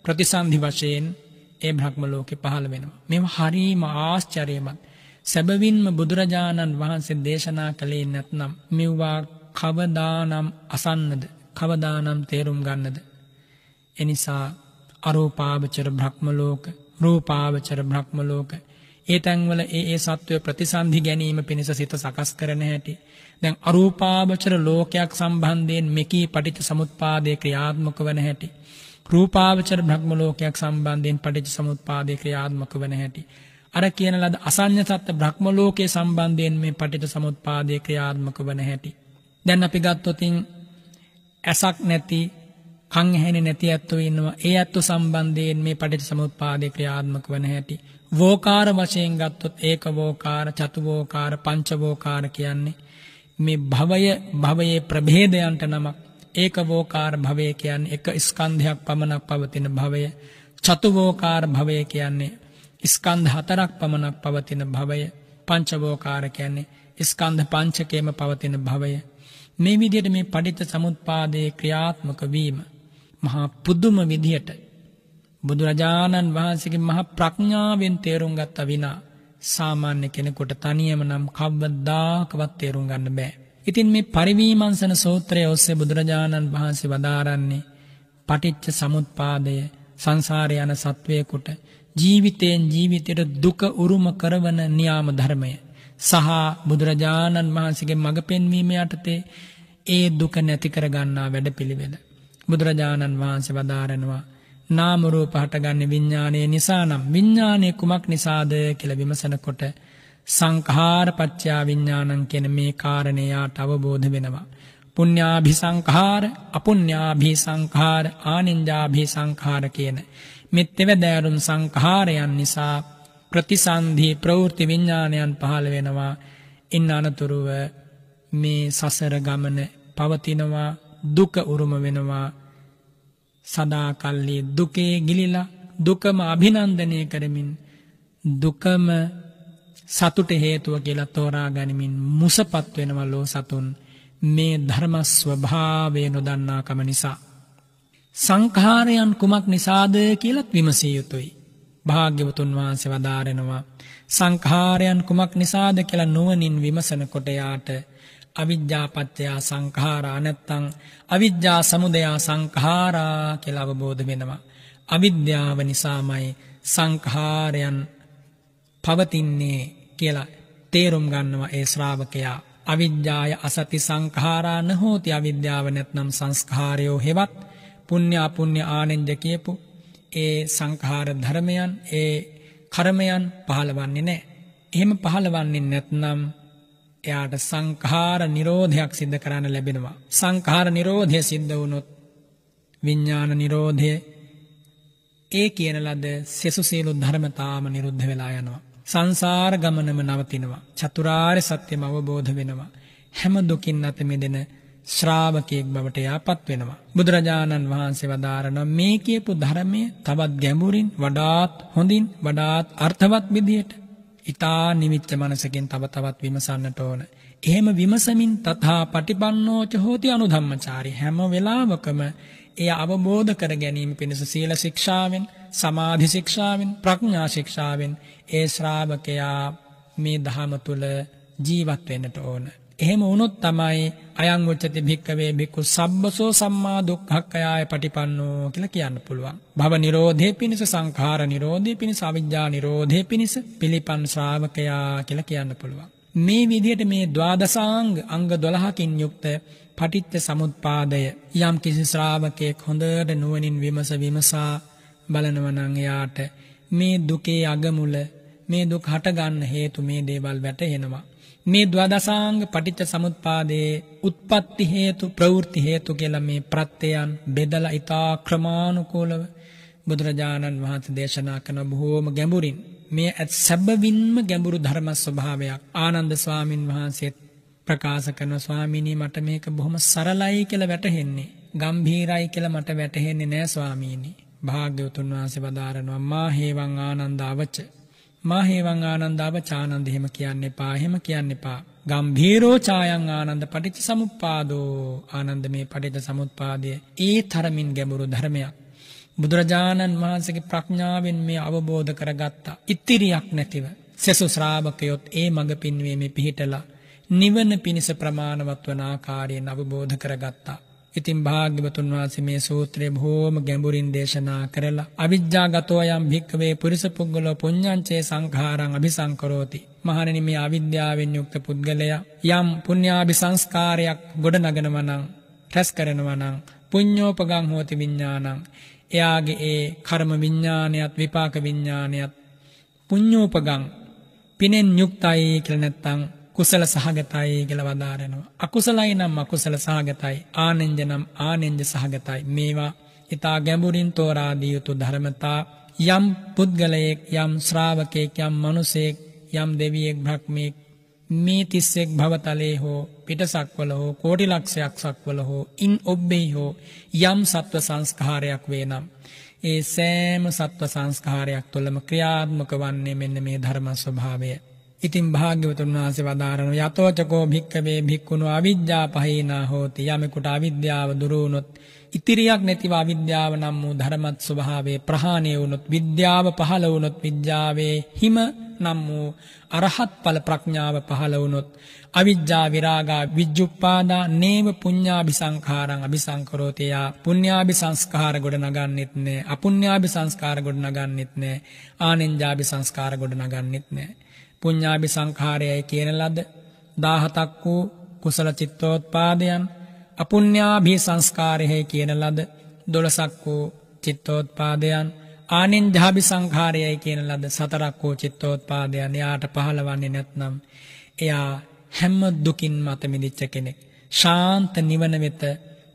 ප්‍රතිසන්ධි වශයෙන් ඒ බ්‍රහ්මලෝකෙ පහළ වෙනවා. මෙම හරීම ආශ්චරයමත්. සැබවින්ම බුදුරජාණන් වහන්සේ දේශනා කළේ නැත්නම් මෙව්වා කවදානම් අසන්නද කවදානම් තේරුම් ගන්නද. එනිසා අරෝපාවචර බ්‍රහ්මලෝක රෝපාවචර බ්‍රහ්මලෝක ඒ තැන්වල ඒ ඒ සත්වය ප්‍රතිසන්ධි ගැනීම පිණිස සිත සකස් කරන හැටි දැන් අරූපාවචර ලෝකයක් සම්බන්ධයෙන් මෙකී පටිච්ච සමුප්පාදේ ක්‍රියාත්මක වන හැටි. රූපාවචර භ්‍රම ලෝකයක් සම්බන්ධයෙන් පටිච්ච සමුප්පාදේ ක්‍රියාත්මක වන හැටි. අර කියන ලද අසඤ්ඤ සත්ත්ව භ්‍රම ලෝකයේ සම්බන්ධයෙන් මේ පටිච්ච සමුප්පාදේ ක්‍රියාත්මක වන හැටි. දැන් අපි ගත්තොතින් ඇසක් නැති කන් ඇහෙන්නේ නැති ඇත්තෝ ඉන්නවා. ඒ ඇත්තෝ සම්බන්ධයෙන් මේ පටිච්ච සමුප්පාදේ ක්‍රියාත්මක වන හැටි. වෝකාර වශයෙන් ගත්තොත් ඒක වෝකාර, චතු වෝකාර, පංච වෝකාර කියන්නේ මේ භවය භවයේ ප්‍රභේදයන්ට නමක් ඒකවෝකාර භවය කියන්නේ එක ස්කන්ධයක් පමණක් පවතින භවය චතුවෝකාර භවය කියන්නේ ස්කන්ධ හතරක් පමණක් පවතින භවය පංචවෝකාර කියන්නේ ස්කන්ධ පංචකයේම පවතින භවය මේ විදිහට මේ පටිච්ච සමුප්පාදයේ ක්‍රියාත්මක වීම මහා පුදුම විදිහට බුදුරජාණන් වහන්සේගේ මහා ප්‍රඥාවෙන් තේරුම් ගත්ත විනා සාමාන්‍ය කෙනෙකුට තනියම නම් කවදාකවත් තේරුම් ගන්න බෑ. ඉතින් මේ පරිවීමංසන සූත්‍රය ඔස්සේ බුදුරජාණන් වහන්සේ වදාරන්නේ පටිච්ච සමුත්පාදය සංසාරය යන සත්වයකට ජීවිතයෙන් ජීවිතයට දුක උරුම කරවන න්‍යාම ධර්මය සහ බුදුරජාණන් වහන්සේගේ මඟ පෙන්වීම යටතේ ඒ දුක නැති කර ගන්නා වැඩපිළිවෙල බුදුරජාණන් වහන්සේ වදාරනවා නාමරූප හටගන්නේ විඤ්ඥානය නිසා නම් විඤ්ඥානය කුමක් නිසාද කියල විමසනකොට සංකහාරපච්චා විඤ්ඥානන් කෙන මේ කාරණයාට අවබෝධ වෙනවා. පුුණ්ඥාභි සංකාර අපුුණ්ඥාභී සංකාර ආනින්ජාභී සංකාර කියන. මෙත්තෙව දෑරුම් සංකාරයන් නිසා ප්‍රතිසන්ධී ප්‍රවෘති විඤ්ඥානයන් පහළ වෙනවා ඉන්න අනතුරුව මේ සසර ගමන පවතිනවා දුක උරුම වෙනවා සදාකල්ලි දුකේ ගිලිලා දුකම අභිනන්දනය කරමින් දුකම සතුට හේතුව කියලා තෝරා ගනිමින් මුසපත් වෙනවලෝ සතුන් මේ ධර්ම ස්වභාවය නොදන්නාකම නිසා සංඛාරයන් කුමක් නිසාද කියලත් විමසිය යුතුයි භාග්‍යවතුන් වහන්සේ වදාරනවා සංඛාරයන් කුමක් නිසාද කියලා නුවණින් විමසනකොට යාට අවිද්‍යාපත්්‍යයා සංකාරා නැත්තං අවිද්‍යා සමුදයා සංකාරා කෙල අවබෝධ වෙනවා. අවිද්‍යාව නිසාමයි සංකාරයන් පවතින්නේ කියලා තේරුම් ගන්නවා ඒ ශ්‍රාවකයා. අවිද්‍යාය අසති සංඛාරා නොහෝති අවිද්‍යාව නැත්නම් සංස්කාරයෝ හෙවත් පුණ්‍ය අපුණ්‍ය ආනෙන්ජ කියපු ඒ සංඛාර ධර්මයන් ඒ කර්මයන් පහළවන්නේ නැහැ. එහෙම පහළවන්නේ නැත්නම් එයාට සංඛාර නිරෝධයක් සිද්ධ කරන්න ලැබෙනවා. සංඛාර නිරෝධය සිද්ධ වුණොත් විඤ්ඥාන නිරෝධය ඒ කියන ලද සෙසුසේලු ධර්මතාම නිරුද්ධ වෙලා යනවා. සංසාර ගමනම නවතිනවා. චතුරාර්ය සත්‍යම අවබෝධ වෙනවා. හැම දුකින් අත මෙදෙන ශ්‍රාවකයෙක් බවට යාපත් වෙනවා. බුදුරජාණන් වහන්සේ වදාරන මේ කියපු ධර්මය තවත් ගැඹුරින් වඩාත් හොඳින් වඩාත් අර්ථවත් විදියට ඉතා නිමිච්ච මනසකින් තව තවත් විමසන්නට ඕන. එහෙම විමසමින් තථා පටිපන්නෝච හෝති අනුධම්මචාරි හැම වෙලාවකම එය අවබෝධ කර ගැනීම පිණිස සීල ශික්ෂාවෙන් සමාධි ශික්ෂාවෙන් ප්‍රඥා ශික්ෂාවෙන් ඒ ශ්‍රාවකයා මේ ධහම තුල ජීවත් වෙන්නට ඕන. එහෙම වුණොත් තමයි අයං උච්චති භික්කවේ භික්ඛු සබ්බසෝ සම්මා දුක්ඛක්ඛයාය පටිපන්නෝ කියලා කියන්න පුළුවන්. භව නිරෝධේ පිණිස සංඛාර නිරෝධේ පිණිස අවිජ්ජා නිරෝධේ පිණිස පිළිපන් ශ්‍රාවකයා කියලා කියන්න පුළුවන්. මේ විදිහට මේ ද්වාදසාංග අංග 12කින් යුක්ත පටිච්ච සමුප්පාදය යම් කිසි ශ්‍රාවකයෙක් හොඳට නුවණින් විමස විමසා බලනවා නම් එයාට මේ දුකේ අගමුල මේ දුක් හටගන්න හේතු මේ දේවල් වැටහෙනවා. මේ ද්වදසාංග පටිච්ච සමුත්පාදයේ උත්පත්ති හේතු ප්‍රවෘත්ති හේතු කියලා මේ ප්‍රත්‍යයන් බෙදලා ඊතා ක්‍රමානුකූලව බුදුරජාණන් වහන්සේ දේශනා කරන බොහෝම ගැඹුරින් මේ සැබවින්ම ගැඹුරු ධර්ම ස්වභාවයක් ආනන්ද ස්වාමින් වහන්සේ ප්‍රකාශ කරන ස්වාමීනි මට මේක බොහොම සරලයි කියලා වැටහෙන්නේ ගම්භීරයි කියලා මට වැටහෙන්නේ නෑ ස්වාමීනි භාග්‍යවතුන් වහන්සේ වදාරනවා මා හේවං ආනන්දාවච මාහේවං ආනන්දාව චානන්ද එහෙම කියන්න එපා එහෙම කියන්න එපා. ගම්භීරෝ ඡායං ආනන්ද පටිච්ච සමුප්පාදෝ ආනන්ද මේ පටිච්ච සමුප්පාදය ඒ තරමින් ගැඹුරු ධර්මයක්. බුදුරජාණන් වහන්සේගේ ප්‍රඥාවෙන් මේ අවබෝධ කරගත්තා. ඉතිරියක් නැතිව සෙසු ශ්‍රාවකයොත් ඒ මඟ පින්වීමේ පිහිටලා නිවන පිණිස ප්‍රමාණවත් වන ආකාරයෙන් අවබෝධ කරගත්තා. ඉතින් භාග්‍යවතුන් වහන්සේ මේ සූත්‍රය බොහෝම ගැඹුරින් දේශනා කරලා අවිජ්ජාගතෝ යම් භික්ඛවේ පුරිස පුද්ගලෝ පුඤ්ඤංචේ සංඛාරං අபிසංකරෝති මහණෙනි මේ අවිද්‍යාවෙන් යුක්ත පුද්ගලයා යම් පුඤ්ඤාභි සංස්කාරයක් ගොඩනගනවා නම් රැස් කරනවා නම් පුඤ්ඤෝපගං හෝති විඥානං එයාගේ ඒ කර්ම විඥානයත් විපාක විඥානයත් පුඤ්ඤෝපගං පිනෙන් යුක්තයි කියලා නැත්නම් කුසල සහගතයි කියලා වදාරනවා. අකුසලයි නම් අකුසල සහගතයි. ආනෙන්ජ නම් ආනෙන්ජ සහගතයි. මේවා ඊතා ගැඹුරින් තෝරා දිය යුතු ධර්මතා යම් පුද්ගලයෙක් යම් ශ්‍රාවකයෙක් යම් මිනිසෙක් යම් දෙවියෙක් භක්මෙක් මේ තිස්සෙක් භවතලේ හෝ පිටසක්වල හෝ කෝටි ලක්ෂයක් සක්වල හෝ ඉන් ඔබ්බෙහි හෝ යම් සත්ව සංස්කාරයක් වේනම් ඒ සෑම සත්ව සංස්කාරයක් තුළම ක්‍රියාත්මක වන්නේ මෙන්න මේ ධර්ම ස්වභාවය ඉතින් භාග්‍යවතුන් වහන්සේ වදාරන යතෝචකෝ භික්කවේ භික්ඛුනෝ අවිද්‍යා පහේනා හෝති යමෙකුට අවිද්‍යාව දුරු වුනොත් ඉතිරියක් නැතිව අවිද්‍යාව නම් වූ ධර්මත් ස්වභාවයේ ප්‍රහාණය වුනොත් විද්‍යාව පහළ වුනොත් විද්‍යාවේ හිම නම් වූ අරහත් ඵල ප්‍රඥාව පහළ වුනොත් අවිජ්ජා විරාගා විජ්ජුප්පාදා නේව පුඤ්ඤාභි සංඛාරං අபிසංකරෝතේ යා පුඤ්ඤාභි සංස්කාර ගොඩ නගන්නෙත් නෑ අපුඤ්ඤාභි සංස්කාර ගොඩ නගන්නෙත් නෑ ආනෙන්ජාභි සංස්කාර ගොඩ නගන්නෙත් නෑ පුඤ්ඤාභි සංඛාරයයි කියන ලද 17ක් වූ කුසල චිත්තෝත්පාදයන් අපුඤ්ඤාභි සංස්කාරයයි කියන ලද 12ක් වූ චිත්තෝත්පාදයන් ආනින්ජාභි සංඛාරයයි කියන ලද 4ක් වූ චිත්තෝත්පාදයන් එයාට පහළවන්නේ නැත්නම් එයා හැම දුකින් මත මිදිච්ච කෙනෙක් ශාන්ත නිවන වෙත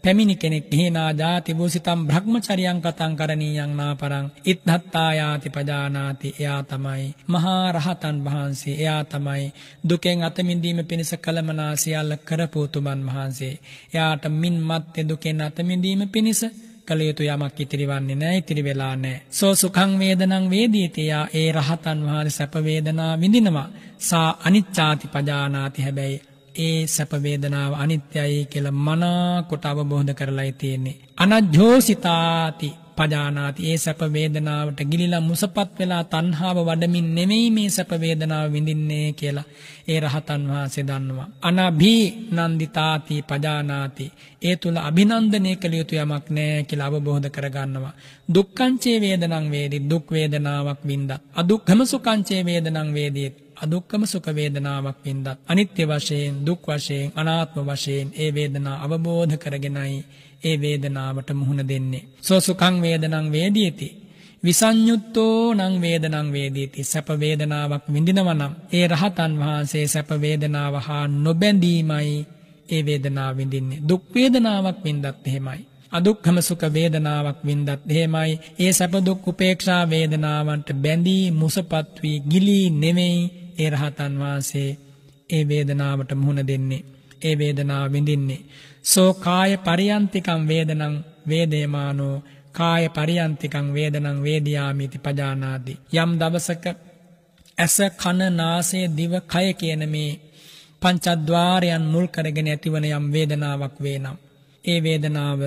පැමිණි කෙනෙක් හේනා ජාති භූසිතම් භ්‍රමචරියං කතං කරණීයං නාපරං ඉත්හත්තායාති පජානාති එයා තමයි මහා රහතන් වහන්සේ එයා තමයි දුකෙන් අත මිදීම පිණිස කළමනා සියල්ල කරපු උතුමන් වහන්සේ එයාට මින් මත්තේ දුකෙන් අත මිදීම පිණිස කළ යුතු යමක් ඉතිරිවන්නේ නැහැ ඉතිරි වෙලා නැහැ. සෝ සුඛං වේදනං වේදීතියා ඒ රහතන් වහන්සේ සැප වේදනා විඳිනවා. සා අනිච්ඡාති පජානාති හැබැයි ඒ සැපවේදනාව අනිත්‍යයි කියල මනාකොට අවබෝධ කරලායි තියෙන්නේ. අනජ්‍යෝසිතාති පජානාති ඒ සැපවේදනාවට ගිලිලා මුසපත් වෙලා තන්හාාව වඩමින් නෙමෙයි මේ සැපවේදනාව විඳින්නේ කියලා ඒ රහතන් වහන්සේ දන්නවා. අනභී නන්දිතාති පජානාති ඒ තුළ අභිනන්දනය කළ යුතු යමක් නෑ කියලා අවබෝධ කරගන්නවා. දුක්කංචේ වේදනං වේදි දුක්වේදනාවක් වින්ද. අදුක්හම සුකංචේ වේදනං වේදීත් අදුක්කම සුඛ වේදනාවක් වින්දත් අනිත්‍ය වශයෙන් දුක් වශයෙන් අනාත්ම වශයෙන් ඒ වේදනා අවබෝධ කරගෙනයි ඒ වේදනාවට මුහුණ දෙන්නේ සෝ සුඛං වේදනං වේදීති විසඤ්ඤුත්තෝ නං වේදනං වේදීති සැප වේදනාවක් විඳිනවනම් ඒ රහතන් වහන්සේ සැප වේදනාව හා නොබැඳීමයි ඒ වේදනාව විඳින්නේ දුක් වේදනාවක් වින්දත් එහෙමයි අදුක්ඛම සුඛ වේදනාවක් වින්දත් එහෙමයි ඒ සැප දුක් උපේක්ෂා වේදනාවන්ට බැඳී මුසපත් වී ගිලී නෙමෙයි ඒ රහතන් වහන්සේ ඒ වේදනාවට මුහුණ දෙන්නේ. ඒ වේදනාව විඳින්නේ. සෝ කාය පරියන්තිකම් වේදනං වේදේමානෝ කාය පරියන්තිකං වේදනං වේදයාමිති පජානාදී. යම් දවසක ඇස කන නාසය දිව කය කියන මේ පංචද්වාරයන් මුල් කරගෙන ඇතිවන යම් වේදනාවක් වේනම්. ඒ වේදනාව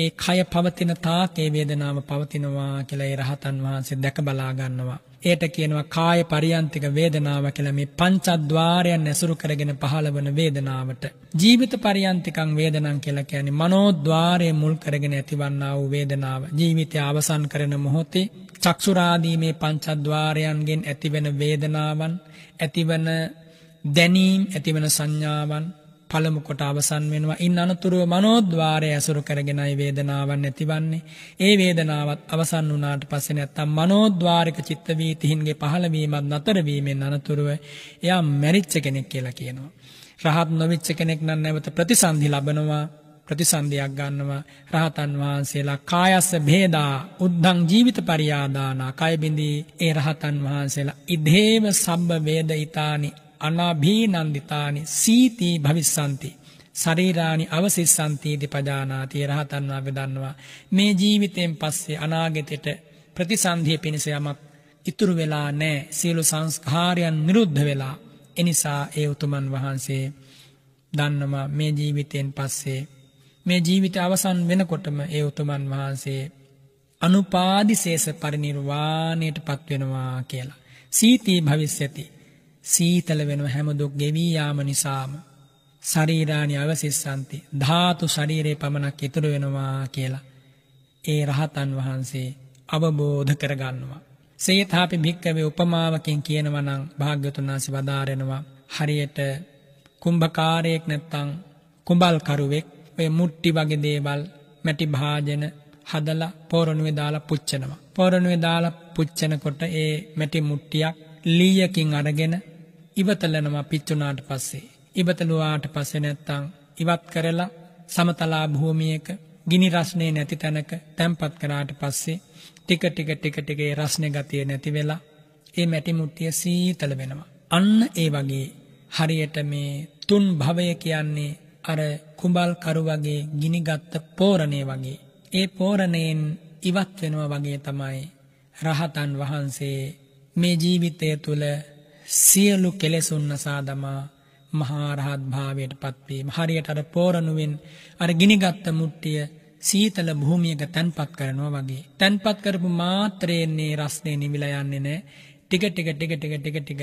ඒ කය පවතින තාක් ඒ වේදනාව පවතිනවා කියලා ඒ රහතන් වහන්සේ දැක බලා ගන්නවා. ඒට කියනවා කාය පරියන්තික වේදනාව කියලා මේ පංචද්වාරයන් ඇසුරු කරගෙන පහළවන වේදනාවට ජීවිත පරියන්තිකං වේදනං කියලා කියන්නේ මනෝද්වාරය මුල් කරගෙන ඇතිවන්නා වූ වේදනාව ජීවිතය අවසන් කරන මොහොතේ චක්සුරාදී මේ පංචද්වාරයන්ගෙන් ඇතිවෙන වේදනාවන් ඇතිවන දැනීම් ඇතිවන සංඥාවන් පළමු කොට අවසන් වෙනවා ඉන් අනතුරුව මනෝද්වාරය ඇසුරු කරගෙනයි වේදනාවන් නැතිවන්නේ ඒ වේදනාවත් අවසන් වුණාට පස්සේ නැත්තම් මනෝද්වාරික චිත්ත වීතිහින්ගේ පහළවීමත් නතර වීමෙන් අනතුරුව එයා මැරිච්ච කෙනෙක් කියලා කියනවා රහත් නොවිච්ච කෙනෙක් නම් නැවත ප්‍රතිසන්දි ලබනවා ප්‍රතිසන්දියක් ගන්නවා රහතන් වහන්සේලා කායස්ස භේදා උද්ධං ජීවිත පරියාදානා කයබිඳී ඒ රහතන් වහන්සේලා ඉදේව සබ්බ වේදිතානි අනාභීනන්දිතානි සීතී භවිස්සන්ති. ශරීරානි අවසිස්සන්තීති පජානාති රහතන් වහන්සේ දන්නවා මේ ජීවිතයෙන් පස්සේ අනාගතයට ප්‍රතිසන්ධිය පිණිස යමක් ඉතුරු වෙලා නැහැ සියලු සංස්කාරයන් නිරුද්ධ වෙලා එනිසා ඒ උතුමන් වහන්සේ දන්නවා මේ ජීවිතයෙන් පස්සේ මේ ජීවිත අවසන් වෙනකොටම ඒ උතුමන් වහන්සේ අනුපාදිශේෂ පරිණිර්වාණයට පත්වෙනවා කියලා සීතී භවිෂ්‍යති සීතල වෙනව හැම දුක් ගෙවී යාම නිසාම ශරීරානි අවසිස්සන්ති ධාතු ශරීරයේ පමණක් ඉතුරු වෙනවා කියලා ඒ රහතන් වහන්සේ අවබෝධ කරගන්නවා සේතාපි භික්කවේ උපමාවකින් කියනවා නම් භාග්‍යතුන් වහන්සේ වදාරනවා හරියට කුම්භකාරයෙක් නැත්තම් කුඹල් කරුවෙක් ඔය මුට්ටි වගේ දේවල් මැටි භාජන හදලා පෝරණුවේ දාලා පුච්චනවා. පෝරණුවේ දාලා පුච්චනකොට ඒ මැටි මුට්ටියක් ලීයකින් අරගෙන ඉවතලනවා පිච්චුනාට පස්සේ. ඉවතලුවාට පස්සෙ නැත්තං ඉවත් කරලා සමතලා භූමියක ගිනි රස්නේ නැති තැනක තැම්පත් කරාට පස්සේ ටික ටික ටික ටිකේ රස්නේ ගතිය නැති වෙලා ඒ මැටි මුට්ටිය සීතල වෙනවා. අන්න ඒ වගේ හරියට මේ තුන් භවය කියන්නේ අර කුඹල් කරු වගේ ගිනිගත් පෝරණේ වගේ. ඒ පෝරණයෙන් ඉවත් වෙනවා වගේ තමයි රහතන් වහන්සේ මේ ජීවිතය තුළ සියලු කෙලෙසුන්න සාදමා මහාරහත් භාවයට පත්වීම හරියට අර පෝරණුවෙන් අර ගිනිගත්ත මුට්ටිය සීතල භූමියක තැන්පත් කරනවා වගේ. තැන්පත් කරපු මාත්‍රයෙන්නේ රස්නේ නිවිලා යන්නේ නෑ. ටික ටික ටික ටික ටික ටික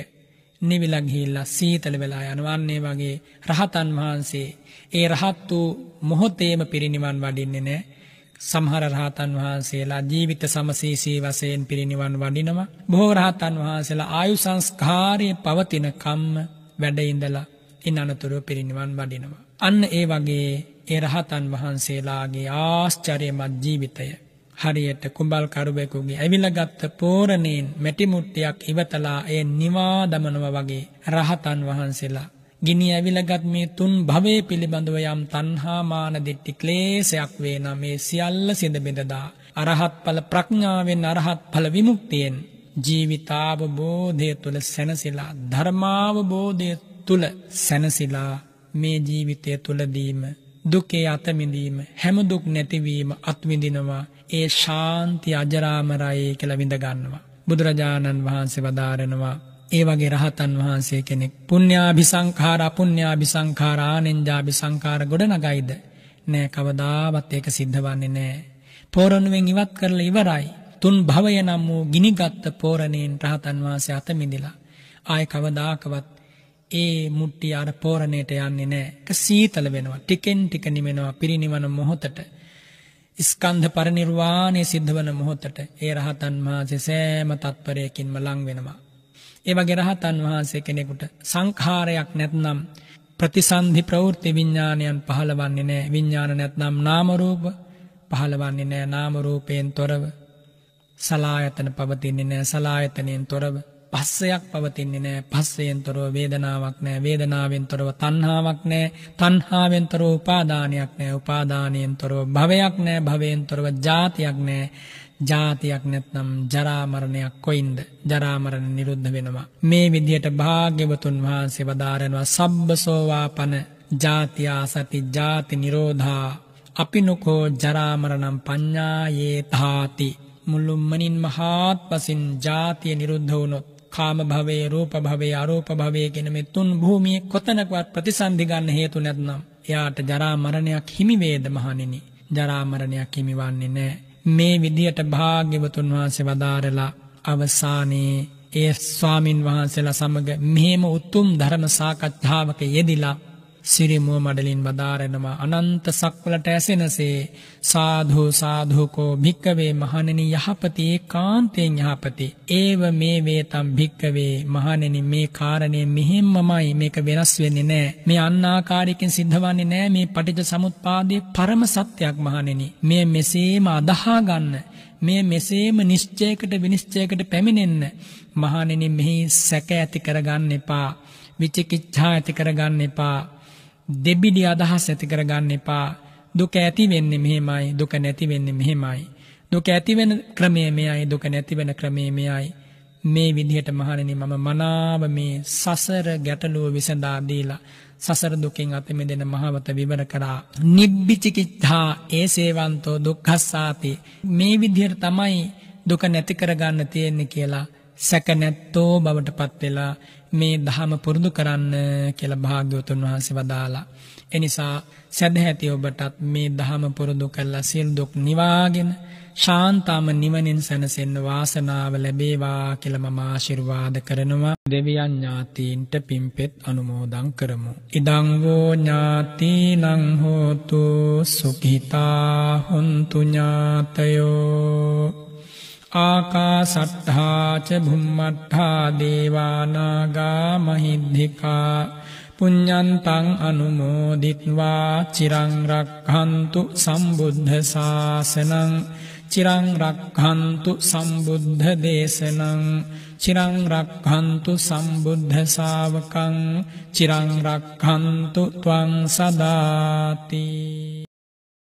නිවිලා ගිහිල්ලා සීතල වෙලා යනවන්නේ වගේ රහතන් වහන්සේ ඒ රහත් වූ මොහොතේම පිරිනිවන් වඩින්නේ නෑ. සමහර රහතන් වහන්සේලා ජීවිත සමසීසී වශයෙන් පිරිනිවන් වඩිනවා. බොහෝ රහතන් වහන්සේලා ආයු සංස්කාරයේ පවතින කම්ම වැඩ ඉඳලා ඉන් අනතුරුව පිරිනිවන් වඩිනවා. අන්න ඒ වගේ ඒ රහතන් වහන්සේලාගේ ආශ්චර්යමත් ජීවිතය හරියට කුඹල් කරුවෙකුගේ ඇවිලගත්ත පෝරණයෙන් මැටිමුට්ටියක් ඉවතලා ඒ නිවා දමනවා වගේ රහතන් වහන්සේලා ගිනි ඇවිලගත් මේ තුන් භවයේ පිළිබඳව යම් තණ්හා මාන දිට්ටි ක්ලේශයක් වේනා මේ සියල්ල සිඳ බෙදදා අරහත් ඵල ප්‍රඥාවෙන් අරහත් ඵල විමුක්තියෙන් ජීවිතාවබෝධය තුල සැනසෙලා ධර්මාවබෝධය තුල සැනසෙලා මේ ජීවිතය තුලදීම දුකේ අතමිඳීම හැම දුක් නැතිවීම අත්විඳිනවා ඒ ශාන්ති අජරාමරයි කියලා විඳ ගන්නවා බුදුරජාණන් වහන්සේ වදාරනවා ඒ වගේ රහතන් වහන්සේ කෙනෙක් පුඤ්ඤාභි සංඛාර අපුඤ්ඤාභි සංඛාර ආනෙන්ජාභි සංඛාර ගොඩනගයිද නෑ කවදාවත් ඒක සිද්ධ වන්නේ නෑ පෝරණුවෙන් ඉවත් කරලා ඉවරයි තුන් භවය නම් වූ ගිනිගත් පෝරණයෙන් රහතන් වහන්සේ අත මිදිලා ආය කවදාකවත් ඒ මුට්ටි අර පෝරණයට යන්නේ නෑ ඒක සීතල වෙනවා ටිකෙන් ටික නිමෙනවා පිරිනිවන මොහොතට ස්කන්ධ පරිනිර්වාණය සිද්ධ වන මොහොතට ඒ රහතන් වහන්සේ සෑම තත්පරයකින්ම ලං වෙනවා ඒවගේ රහතන් වහන්සේ කෙනෙකුට සංඛාරයක් නැත්නම් ප්‍රතිසන්ධි ප්‍රවෘත්ති විඥානයන් පහළවන්නේ නැහැ. විඥාන නැත්නම් නාම රූප පහළවන්නේ නැහැ. නාම රූපයෙන් තොරව සලායතන පවතින්නේ නැහැ. සලායතනයෙන් තොරව පස්සයක් පවතින්නේ නැහැ. පස්සයෙන් තොරව වේදනාවක් නැහැ. වේදනාවෙන් තොරව තණ්හාවක් නැහැ. තණ්හාවෙන් තොරව උපාදානයක් නැහැ. උපාදානයෙන් තොරව භවයක් නැහැ. භවයෙන් තොරව ජාතියක් නැහැ. ජාතියක් නැත්නම් ජරාමරණයක් කොයින්ද ජරාමරණ නිරුද්ධ වෙනවා. මේ විදිහට භාග්‍යවතුන් වහන්සේ වදාරෙනවා සබ්බසෝවා පන ජාතියා සති ජාති නිරෝධා අපි නොකෝ ජරාමරණම් පඤ්ඥායේ තාති. මුල්ලුම්මනින් මහාත් පසින් ජාතිය නිරුද්ධ වුණොත්. කාම භවේ රූප භවේ අරෝප භවේ කෙනමෙ තුන් භූමිය කොතනකවත් ප්‍රතිසන්ධිගන්න හේතු නැත්නම්. එයාට ජරාමරණයක් හිමිවේද මහනෙනි ජරාමරණයක් හිමිවන්නේ නෑ. මේ විදියට භාග්‍යවතුන් වහන්සේ වදාරලා අවසානයේ ඒ ස්වාමින් වහන්සේලා සමග මෙහෙම උතුම් ධර්ම සාකච්ඡාවක යෙදිලා සිරිමුව මඩලින් වදාරෙනවා අනන්ත සක්වලට ඇසෙනසේ සාධු සාධුකෝ භික්කවේ මහණෙනි යහපති ඒකාන්තයෙන් යහපති ඒව මේ වේතම් භික්කවේ මහණෙනි මේ කාරණේ මෙහෙම්මමයි මේක වෙනස් වෙන්නේ නෑ මේ අන්නාකාරයකින් සිද්ධවන්නේ නෑ මේ පටිච්ච සමුප්පාදයේ පරම සත්‍යයක් මහණෙනි මේ මෙසේම අදහා ගන්න මේ මෙසේම නිශ්චයකට විනිශ්චයකට පැමිණෙන්න මහණෙනි මෙහි සැක ඇති කරගන්න එපා විචිකිච්ඡා ඇති කරගන්න එපා දෙබිඩි අදහස් ඇති කරගන්න එපා. දුක ඇති වෙන්නේ මෙහෙමයි, දුක නැති වෙන්නේ මෙහෙමයි. දුක ඇති වෙන ක්‍රමය මෙයයි, දුක නැති වෙන ක්‍රමය මෙයයි. මේ විදිහට මහණෙනි මම මනාව මේ සසර ගැටලුව විසඳා දීලා සසර දුකින් අත මිදෙන මහවත විවර කරා නිබ්බිචිකිච්ඡා ඒ සේවන්තෝ දුක්ඛස්සාති මේ විදිහට තමයි දුක නැති කරගන්න තියෙන්නේ කියලා සැක නැත්තෝ බවටපත් වෙලා මේ දහම පුරුදු කරන්න කියල භාග්‍යවතුන් වහන්සේ වදාලා. එනිසා සැදහැති ඔබටත් මේ දහම පුරුදු කල්ලා සිල් දුක් නිවාගෙන ශාන්තාම නිවනින් සැනසෙන් වාසනාව ලැබේවා කියලම මාශිර්වාද කරනවා දෙවියන් ඥාතීන්ට පිම්පෙත් අනුමෝදං කරමු. ඉඩංවෝ ඥාතිනංහෝතු සුකිතා හොන්තුඥාතයෝ ආකා සට්ඨාච බුම්මට්ඨා දේවානාගා මහිද්ධිකා පුඤ්ඤන්තං අනුමෝදිත්වා චිරං රක්ඛන්තු සම්බුද්ධ ශාසනං චිරං රක්ඛන්තු සම්බුද්ධ දේශනං චිරං රක්ඛන්තු සම්බුද්ධ ශාවකං චිරං රක්ඛන්තු ත්වං සදාති